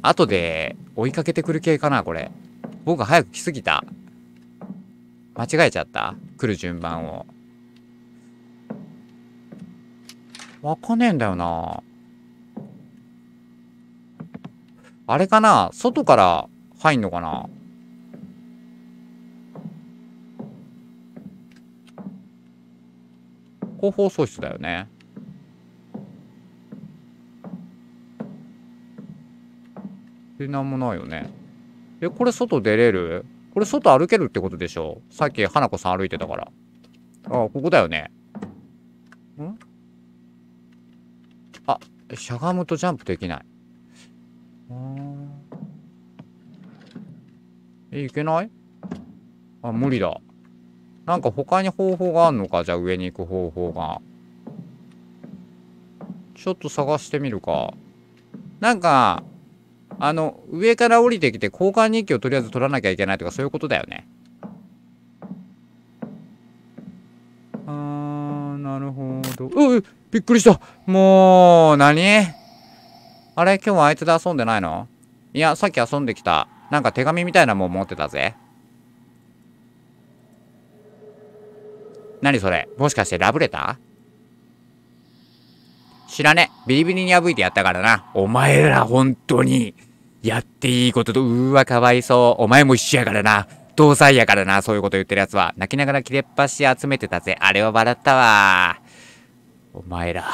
後で追いかけてくる系かな、これ。僕早く来すぎた。間違えちゃった来る順番を。わかねえんだよな。あれかな外から入んのかな広報喪失だよね。別なんもないよね。え、これ外出れるこれ外歩けるってことでしょさっき花子さん歩いてたから。あ、ここだよね。んあ、しゃがむとジャンプできない。え、いけないあ、無理だ。なんか他に方法があんのかじゃあ上に行く方法が。ちょっと探してみるか。なんか、あの、上から降りてきて交換日記をとりあえず取らなきゃいけないとかそういうことだよね。あー、なるほど。ううびっくりしたもう、なにあれ今日はあいつで遊んでないのいや、さっき遊んできた。なんか手紙みたいなもん持ってたぜ。何それもしかしてラブレター知らねえ。ビリビリに破いてやったからな。お前ら本当に、やっていいことと、うーわ、かわいそう。お前も一緒やからな。同罪やからな、そういうこと言ってる奴は。泣きながら切れっ端集めてたぜ。あれは笑ったわ。お前ら。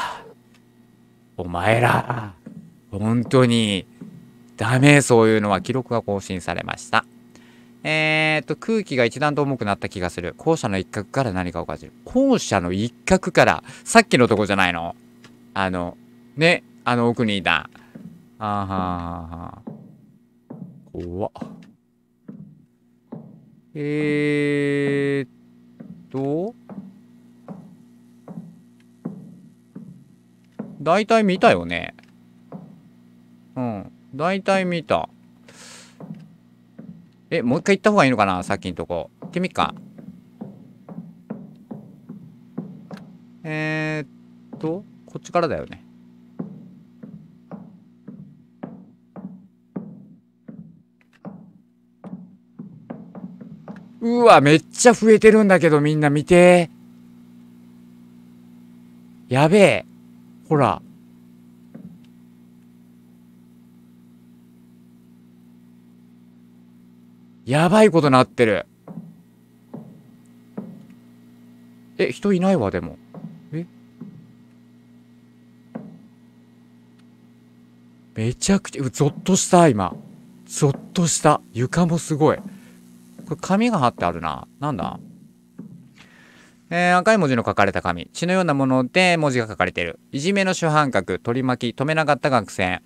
お前ら。本当に。ダメ、そういうのは記録が更新されました。えー、っと、空気が一段と重くなった気がする。校舎の一角から何かを感じる。校舎の一角から、さっきのとこじゃないのあの、ね、あの奥にいた。あーはーはーはー。怖っ。えーっと。大体見たよね。うん。大体見た。え、もう一回行った方がいいのかなさっきのとこ。行ってみっか。えー、っと。こっちからだよねうわめっちゃ増えてるんだけどみんな見てやべえほらやばいことなってるえ人いないわでも。めちゃくちゃ、ゾッとした、今。ゾッとした。床もすごい。これ、紙が貼ってあるな。なんだえー、赤い文字の書かれた紙。血のようなもので文字が書かれている。いじめの主犯格、取り巻き、止めなかった学生。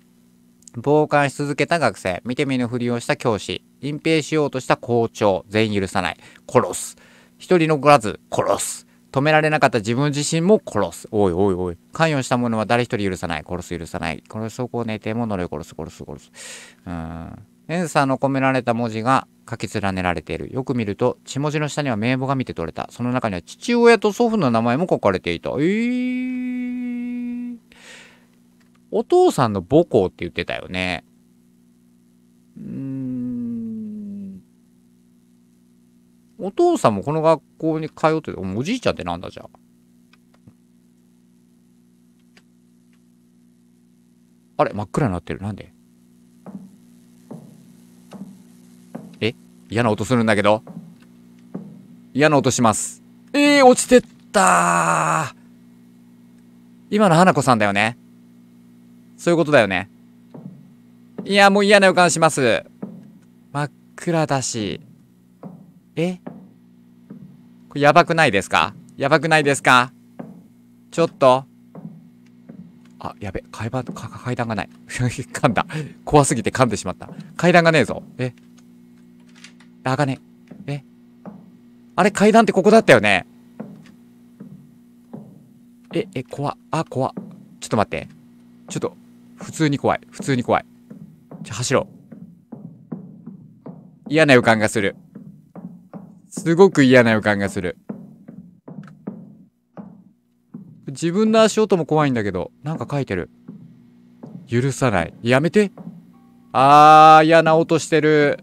傍観し続けた学生。見て見ぬふりをした教師。隠蔽しようとした校長。全員許さない。殺す。一人残らず、殺す。止められなかった自分自身も殺す。おいおいおい。関与した者は誰一人許さない。殺す許さない。殺こを寝ても呪い殺す殺す殺す。うん。エンサーの込められた文字が書き連ねられている。よく見ると、血文字の下には名簿が見て取れた。その中には父親と祖父の名前も書かれていた。えー。お父さんの母校って言ってたよね。うん。お父さんもこの学校に通ってて、おじいちゃんってなんだじゃあ。あれ真っ暗になってる。なんでえ嫌な音するんだけど。嫌な音します。えー、落ちてった今の花子さんだよね。そういうことだよね。いや、もう嫌な予感します。真っ暗だし。えこれやばくないですかやばくないですかちょっと。あ、やべ、階段、階段がない。噛んだ。怖すぎて噛んでしまった。階段がねえぞ。えあがねえ。えあれ、階段ってここだったよねえ、え、怖あ、怖ちょっと待って。ちょっと、普通に怖い。普通に怖い。じゃ走ろう。嫌な予感がする。すごく嫌な予感がする。自分の足音も怖いんだけど、なんか書いてる。許さない。やめて。あー、嫌な音してる。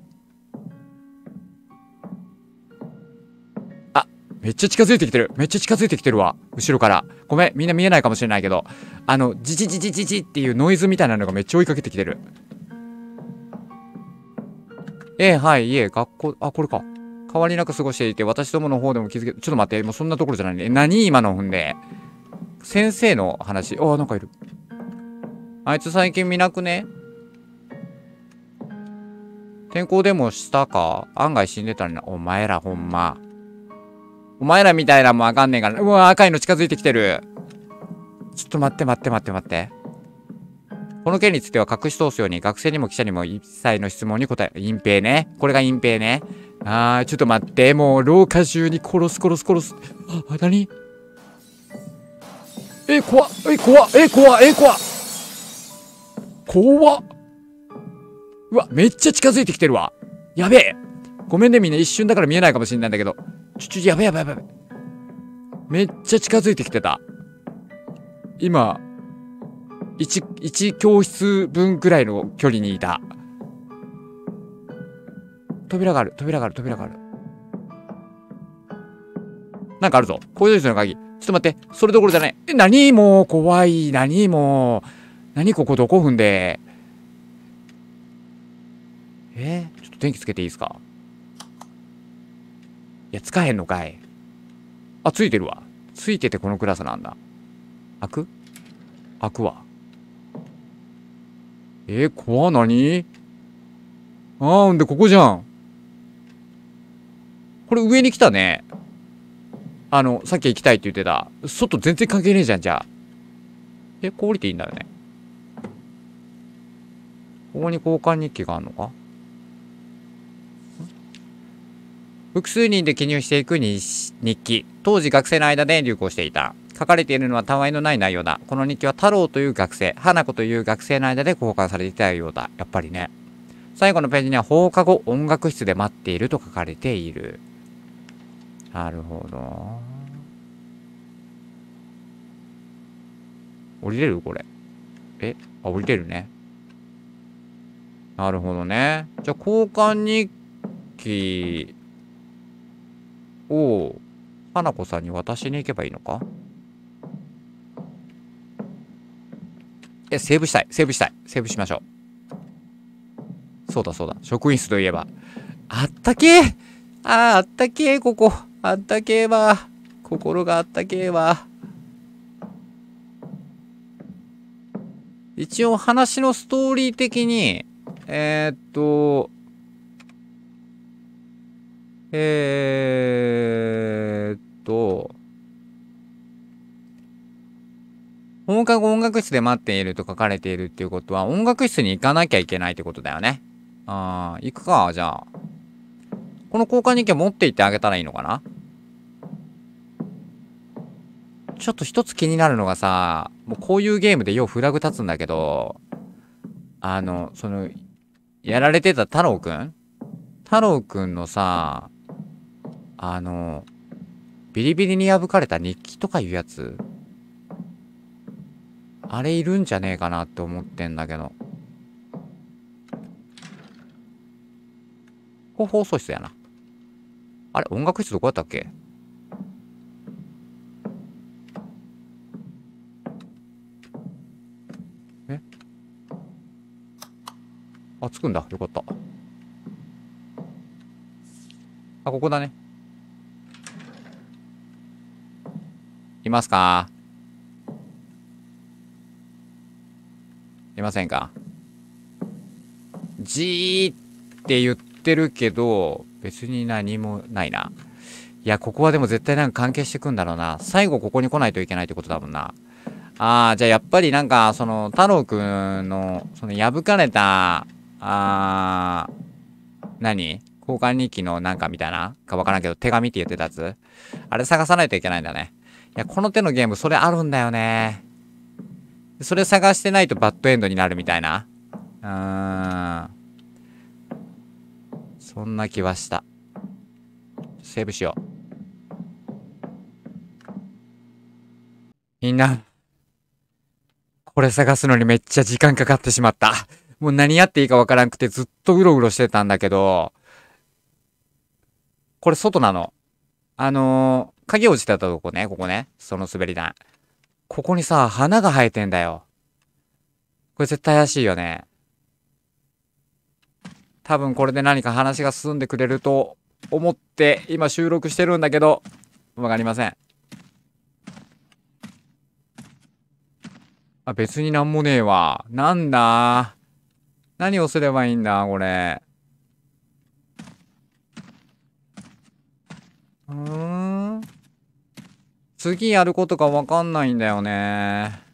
あ、めっちゃ近づいてきてる。めっちゃ近づいてきてるわ。後ろから。ごめん、みんな見えないかもしれないけど、あの、じじじじじじっていうノイズみたいなのがめっちゃ追いかけてきてる。ええ、はい、いえ、学校、あ、これか。変わりなく過ごしていて、私どもの方でも気づけ、ちょっと待って、もうそんなところじゃないね。何今のほんで。先生の話。ああ、なんかいる。あいつ最近見なくね天候でもしたか案外死んでたな。お前らほんま。お前らみたいなもんあかんねえから。うわ、赤いの近づいてきてる。ちょっと待って待って待って待って。この件については隠し通すように学生にも記者にも一切の質問に答え、隠蔽ね。これが隠蔽ね。あー、ちょっと待って。もう、廊下中に殺す殺す殺す。あ、なにえ、怖っ。え、怖っ。え、怖っ。え、怖っ。怖っ。うわ、めっちゃ近づいてきてるわ。やべえ。ごめんね、みんな。一瞬だから見えないかもしんないんだけど。ちょ、ちょ、やべえやべえやべえ。めっちゃ近づいてきてた。今、一、一教室分くらいの距離にいた。扉がある、扉がある、扉がある。なんかあるぞ。工場室の鍵。ちょっと待って。それどころじゃない。え、何もう、怖い。何もう。何ここどこ踏んで。えちょっと電気つけていいですかいや、つかへんのかい。あ、ついてるわ。ついててこのクラスなんだ。開く開くわ。えー、怖なにあー、んで、ここじゃん。これ上に来たね。あの、さっき行きたいって言ってた。外全然関係ねえじゃん、じゃあ。え、こう降りていいんだよね。ここに交換日記があるのか複数人で記入していく日記。当時学生の間で流行していた。書かれているのはたわいのない内容だ。この日記は太郎という学生、花子という学生の間で交換されていたようだ。やっぱりね。最後のページには放課後音楽室で待っていると書かれている。なるほど。降りれるこれ。えあ、降りれるね。なるほどね。じゃあ、交換日記を、花子さんに渡しに行けばいいのかえ、セーブしたい。セーブしたい。セーブしましょう。そうだそうだ。職員室といえば。あったけーああ、あったけーここ。あったけえわ。心があったけえわ。一応話のストーリー的に、えー、っと、えー、っと、放課後音楽室で待っていると書かれているっていうことは、音楽室に行かなきゃいけないってことだよね。ああ、行くか、じゃあ。この交換日記を持っていってあげたらいいのかなちょっと一つ気になるのがさ、もうこういうゲームでようフラグ立つんだけど、あの、その、やられてた太郎くん太郎くんのさ、あの、ビリビリに破かれた日記とかいうやつあれいるんじゃねえかなって思ってんだけど。これ放送室やな。あれ音楽室どこだったっけえあ、着くんだ。よかった。あ、ここだね。いますかいませんかじーって言ってるけど、別に何もないな。いや、ここはでも絶対なんか関係してくんだろうな。最後ここに来ないといけないってことだもんな。ああ、じゃあやっぱりなんか、その、太郎くんの、その、破かれた、あー、何交換日記のなんかみたいなかわからんけど、手紙って言ってたやつあれ探さないといけないんだね。いや、この手のゲーム、それあるんだよね。それ探してないとバッドエンドになるみたいな。うーん。そんな気はした。セーブしよう。みんな、これ探すのにめっちゃ時間かかってしまった。もう何やっていいかわからんくてずっとうろうろしてたんだけど、これ外なの。あのー、影落ちてたとこね、ここね。その滑り台。ここにさ、花が生えてんだよ。これ絶対怪しいよね。多分これで何か話が進んでくれると思って今収録してるんだけど、わかりません。あ、別になんもねえわ。なんだ何をすればいいんだこれ。うん。次やることがわかんないんだよね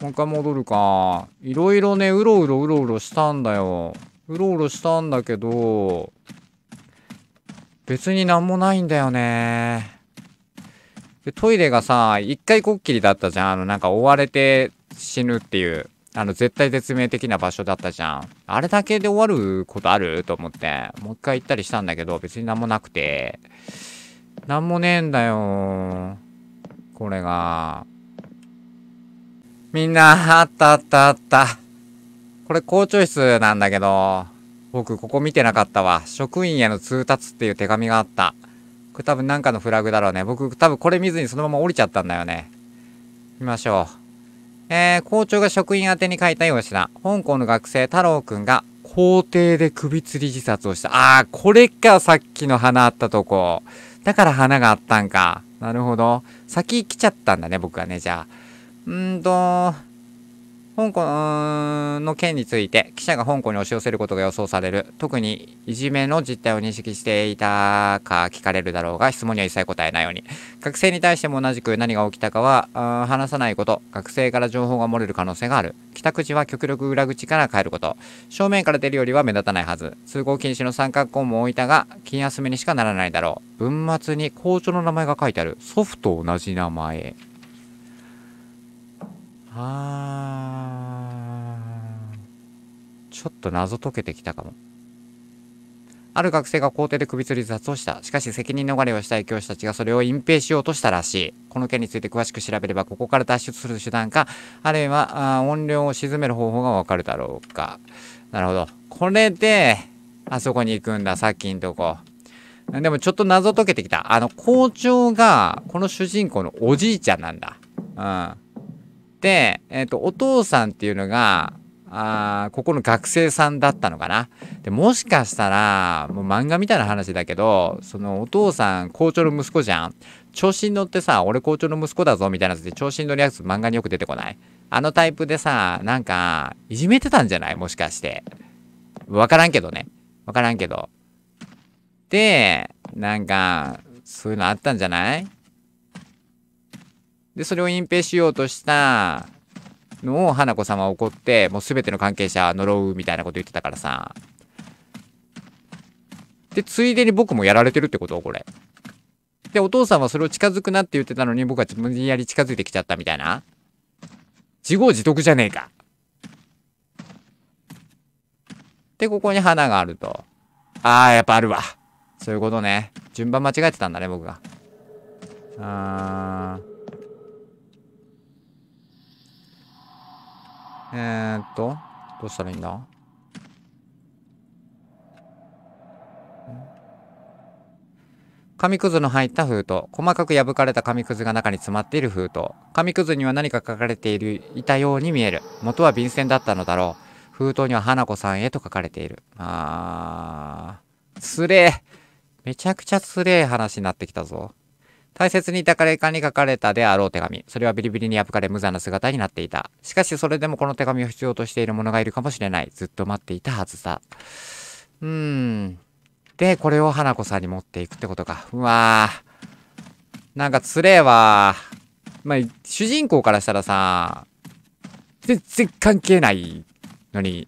もう一回戻るか。いろいろね、うろうろうろうろしたんだよ。うろうろしたんだけど、別になんもないんだよね。で、トイレがさ、一回こっきりだったじゃん。あの、なんか追われて死ぬっていう。あの、絶対絶命的な場所だったじゃん。あれだけで終わることあると思って、もう一回行ったりしたんだけど、別になんもなくて。なんもねえんだよ。これが。みんな、あったあったあった。これ校長室なんだけど、僕ここ見てなかったわ。職員への通達っていう手紙があった。これ多分なんかのフラグだろうね。僕多分これ見ずにそのまま降りちゃったんだよね。見ましょう。えー、校長が職員宛に書いたような香港の学生太郎くんが校庭で首吊り自殺をした。あー、これか、さっきの花あったとこ。だから花があったんか。なるほど。先来ちゃったんだね、僕はね、じゃあ。うんと、香港の件について記者が香港に押し寄せることが予想される特にいじめの実態を認識していたか聞かれるだろうが質問には一切答えないように学生に対しても同じく何が起きたかは話さないこと学生から情報が漏れる可能性がある帰宅時は極力裏口から帰ること正面から出るよりは目立たないはず通行禁止の三角コーンも置いたが金休めにしかならないだろう文末に校長の名前が書いてある祖父と同じ名前あー。ちょっと謎解けてきたかも。ある学生が校庭で首吊り雑をした。しかし責任逃れをしたい教師たちがそれを隠蔽しようとしたらしい。この件について詳しく調べれば、ここから脱出する手段か、あるいはあ音量を沈める方法がわかるだろうか。なるほど。これで、あそこに行くんだ、さっきんとこ。でもちょっと謎解けてきた。あの、校長が、この主人公のおじいちゃんなんだ。うん。、えっ、ー、と、お父さんっていうのが、あここの学生さんだったのかな。で、もしかしたら、もう漫画みたいな話だけど、そのお父さん、校長の息子じゃん。調子に乗ってさ、俺校長の息子だぞみたいなやつで調子に乗るやつ漫画によく出てこない。あのタイプでさ、なんか、いじめてたんじゃないもしかして。わからんけどね。わからんけど。で、なんか、そういうのあったんじゃないで、それを隠蔽しようとしたのを花子様怒って、もうすべての関係者呪うみたいなこと言ってたからさ。で、ついでに僕もやられてるってことこれ。で、お父さんはそれを近づくなって言ってたのに、僕は無理やり近づいてきちゃったみたいな。自業自得じゃねえか。で、ここに花があると。ああ、やっぱあるわ。そういうことね。順番間違えてたんだね、僕が。あー。えー、っと、どうしたらいいんだ紙くずの入った封筒。細かく破かれた紙くずが中に詰まっている封筒。紙くずには何か書かれている、いたように見える。元は便箋だったのだろう。封筒には花子さんへと書かれている。あー、つれえ。めちゃくちゃつれえ話になってきたぞ。大切に抱かれかに書かれたであろう手紙。それはビリビリに破かれ無残な姿になっていた。しかしそれでもこの手紙を必要としている者がいるかもしれない。ずっと待っていたはずさ。うーん。で、これを花子さんに持っていくってことか。うわー。なんかつれえわまあ、主人公からしたらさ、全然関係ないのに、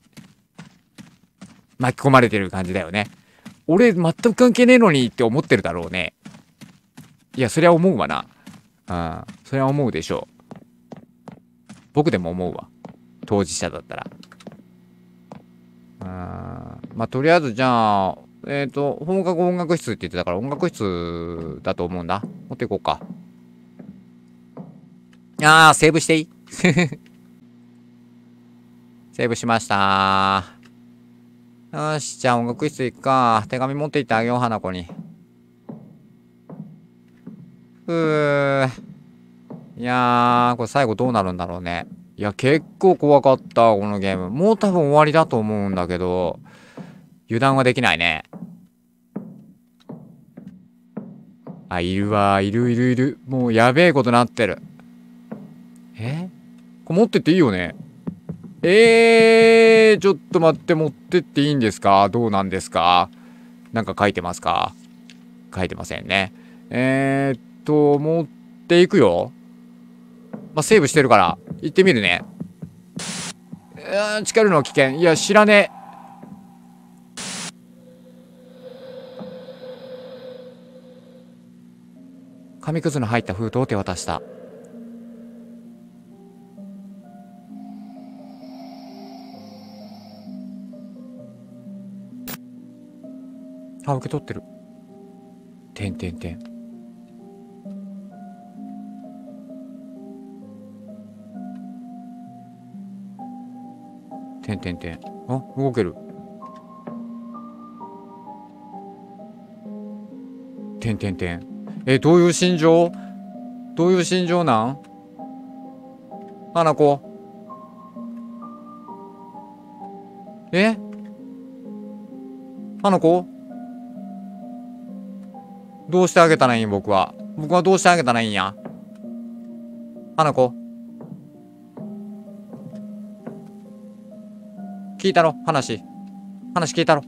巻き込まれてる感じだよね。俺全く関係ねえのにって思ってるだろうね。いや、そりゃ思うわな。うん。そりゃ思うでしょう。僕でも思うわ。当事者だったら。うん。まあ、とりあえずじゃあ、えっ、ー、と、放課後音楽室って言ってたから音楽室だと思うんだ。持っていこうか。あー、セーブしていい セーブしましたよし、じゃあ音楽室行くか。手紙持って行ってあげよう、花子に。ふぅ。いやー、これ最後どうなるんだろうね。いや、結構怖かった、このゲーム。もう多分終わりだと思うんだけど、油断はできないね。あ、いるわ、いるいるいる。もうやべえことなってる。えこれ持ってっていいよねえー、ちょっと待って、持ってっていいんですかどうなんですかなんか書いてますか書いてませんね。えー、っと、思っていくよ。まあ、セーブしてるから、行ってみるね。うん、近るのは危険。いや、知らねえ。紙くずの入った封筒を手渡した。あ、受け取ってる。てんてんてん。てんてんてん。あ、動ける。てんてんてん。え、どういう心情どういう心情なん花子。え花子どうしてあげたらいいん僕は。僕はどうしてあげたらいいんや花子。聞いたろ話。話聞いたろ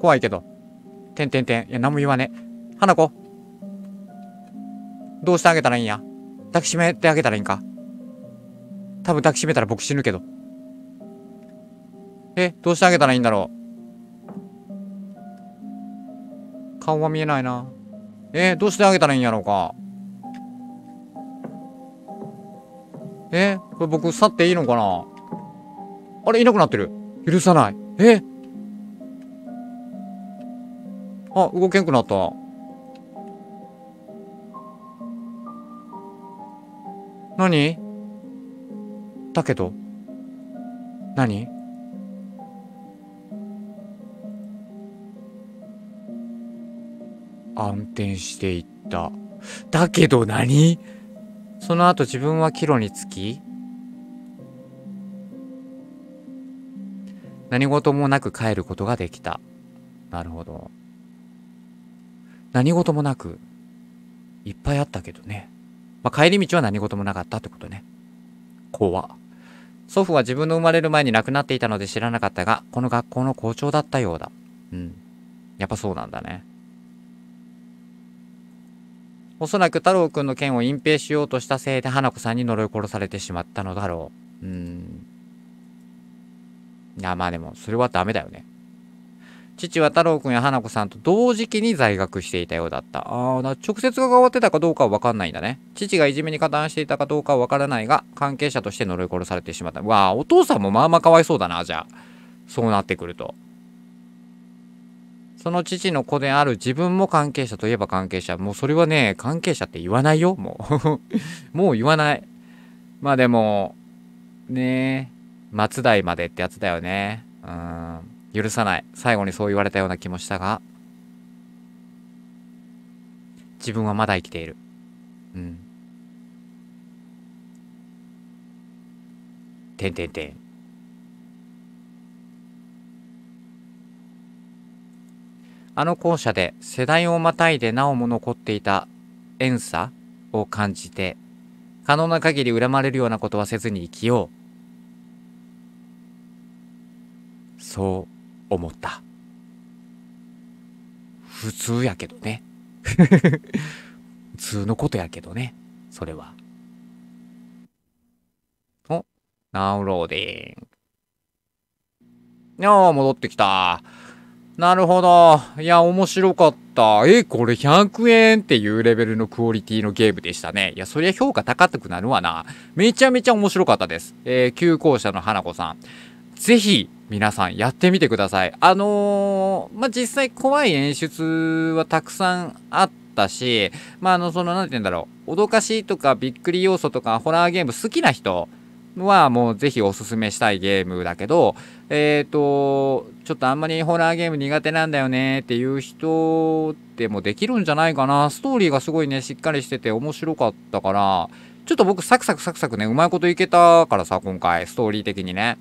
怖いけど。てんてんてん。いや、何も言わね。花子。どうしてあげたらいいんや抱きしめてあげたらいいんか多分抱きしめたら僕死ぬけど。え、どうしてあげたらいいんだろう顔は見えないな。えどうしてあげたらいいんやろうかえこれ僕去っていいのかなあれいなくなってる許さないえあ動けんくなった何だけど何暗転していっただけど何その後自分は帰路につき何事もなく帰ることができた。なるほど。何事もなく、いっぱいあったけどね。まあ、帰り道は何事もなかったってことね。怖祖父は自分の生まれる前に亡くなっていたので知らなかったが、この学校の校長だったようだ。うん。やっぱそうなんだね。おそらく太郎くんの件を隠蔽しようとしたせいで花子さんに呪い殺されてしまったのだろう。うん。いや、まあでも、それはダメだよね。父は太郎くんや花子さんと同時期に在学していたようだった。ああ、直接が変わってたかどうかはわかんないんだね。父がいじめに加担していたかどうかはわからないが、関係者として呪い殺されてしまった。わあ、お父さんもまあまあかわいそうだな、じゃあ。そうなってくると。その父の子である自分も関係者といえば関係者。もうそれはね、関係者って言わないよ、もう。もう言わない。まあでも、ねえ。松代までってやつだよね。うん。許さない。最後にそう言われたような気もしたが。自分はまだ生きている。うん。てんてんてん。あの校舎で世代をまたいでなおも残っていた遠さを感じて、可能な限り恨まれるようなことはせずに生きようそう思った普通やけどね 普通のことやけどねそれはおナウローディングああ戻ってきたなるほど。いや、面白かった。え、これ100円っていうレベルのクオリティのゲームでしたね。いや、そりゃ評価高くなるわな。めちゃめちゃ面白かったです。えー、旧校舎の花子さん。ぜひ、皆さんやってみてください。あのー、まあ、実際怖い演出はたくさんあったし、まあ、あの、その、なんて言うんだろう、脅かしとかびっくり要素とかホラーゲーム好きな人はもうぜひおすすめしたいゲームだけど、えっ、ー、と、ちょっとあんまりホラーゲーム苦手なんだよねっていう人でもできるんじゃないかな。ストーリーがすごいね、しっかりしてて面白かったから、ちょっと僕サクサクサクサクね、うまいこといけたからさ、今回、ストーリー的にね。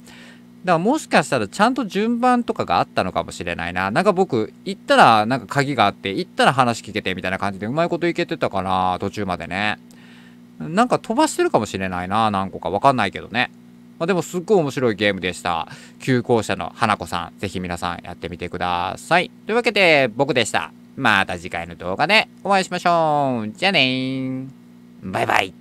だからもしかしたらちゃんと順番とかがあったのかもしれないな。なんか僕、行ったらなんか鍵があって、行ったら話聞けてみたいな感じでうまいこといけてたかな、途中までね。なんか飛ばしてるかもしれないな、何個かわかんないけどね。まあ、でもすっごい面白いゲームでした。旧校舎の花子さん、ぜひ皆さんやってみてください。というわけで僕でした。また次回の動画でお会いしましょう。じゃあねー。バイバイ。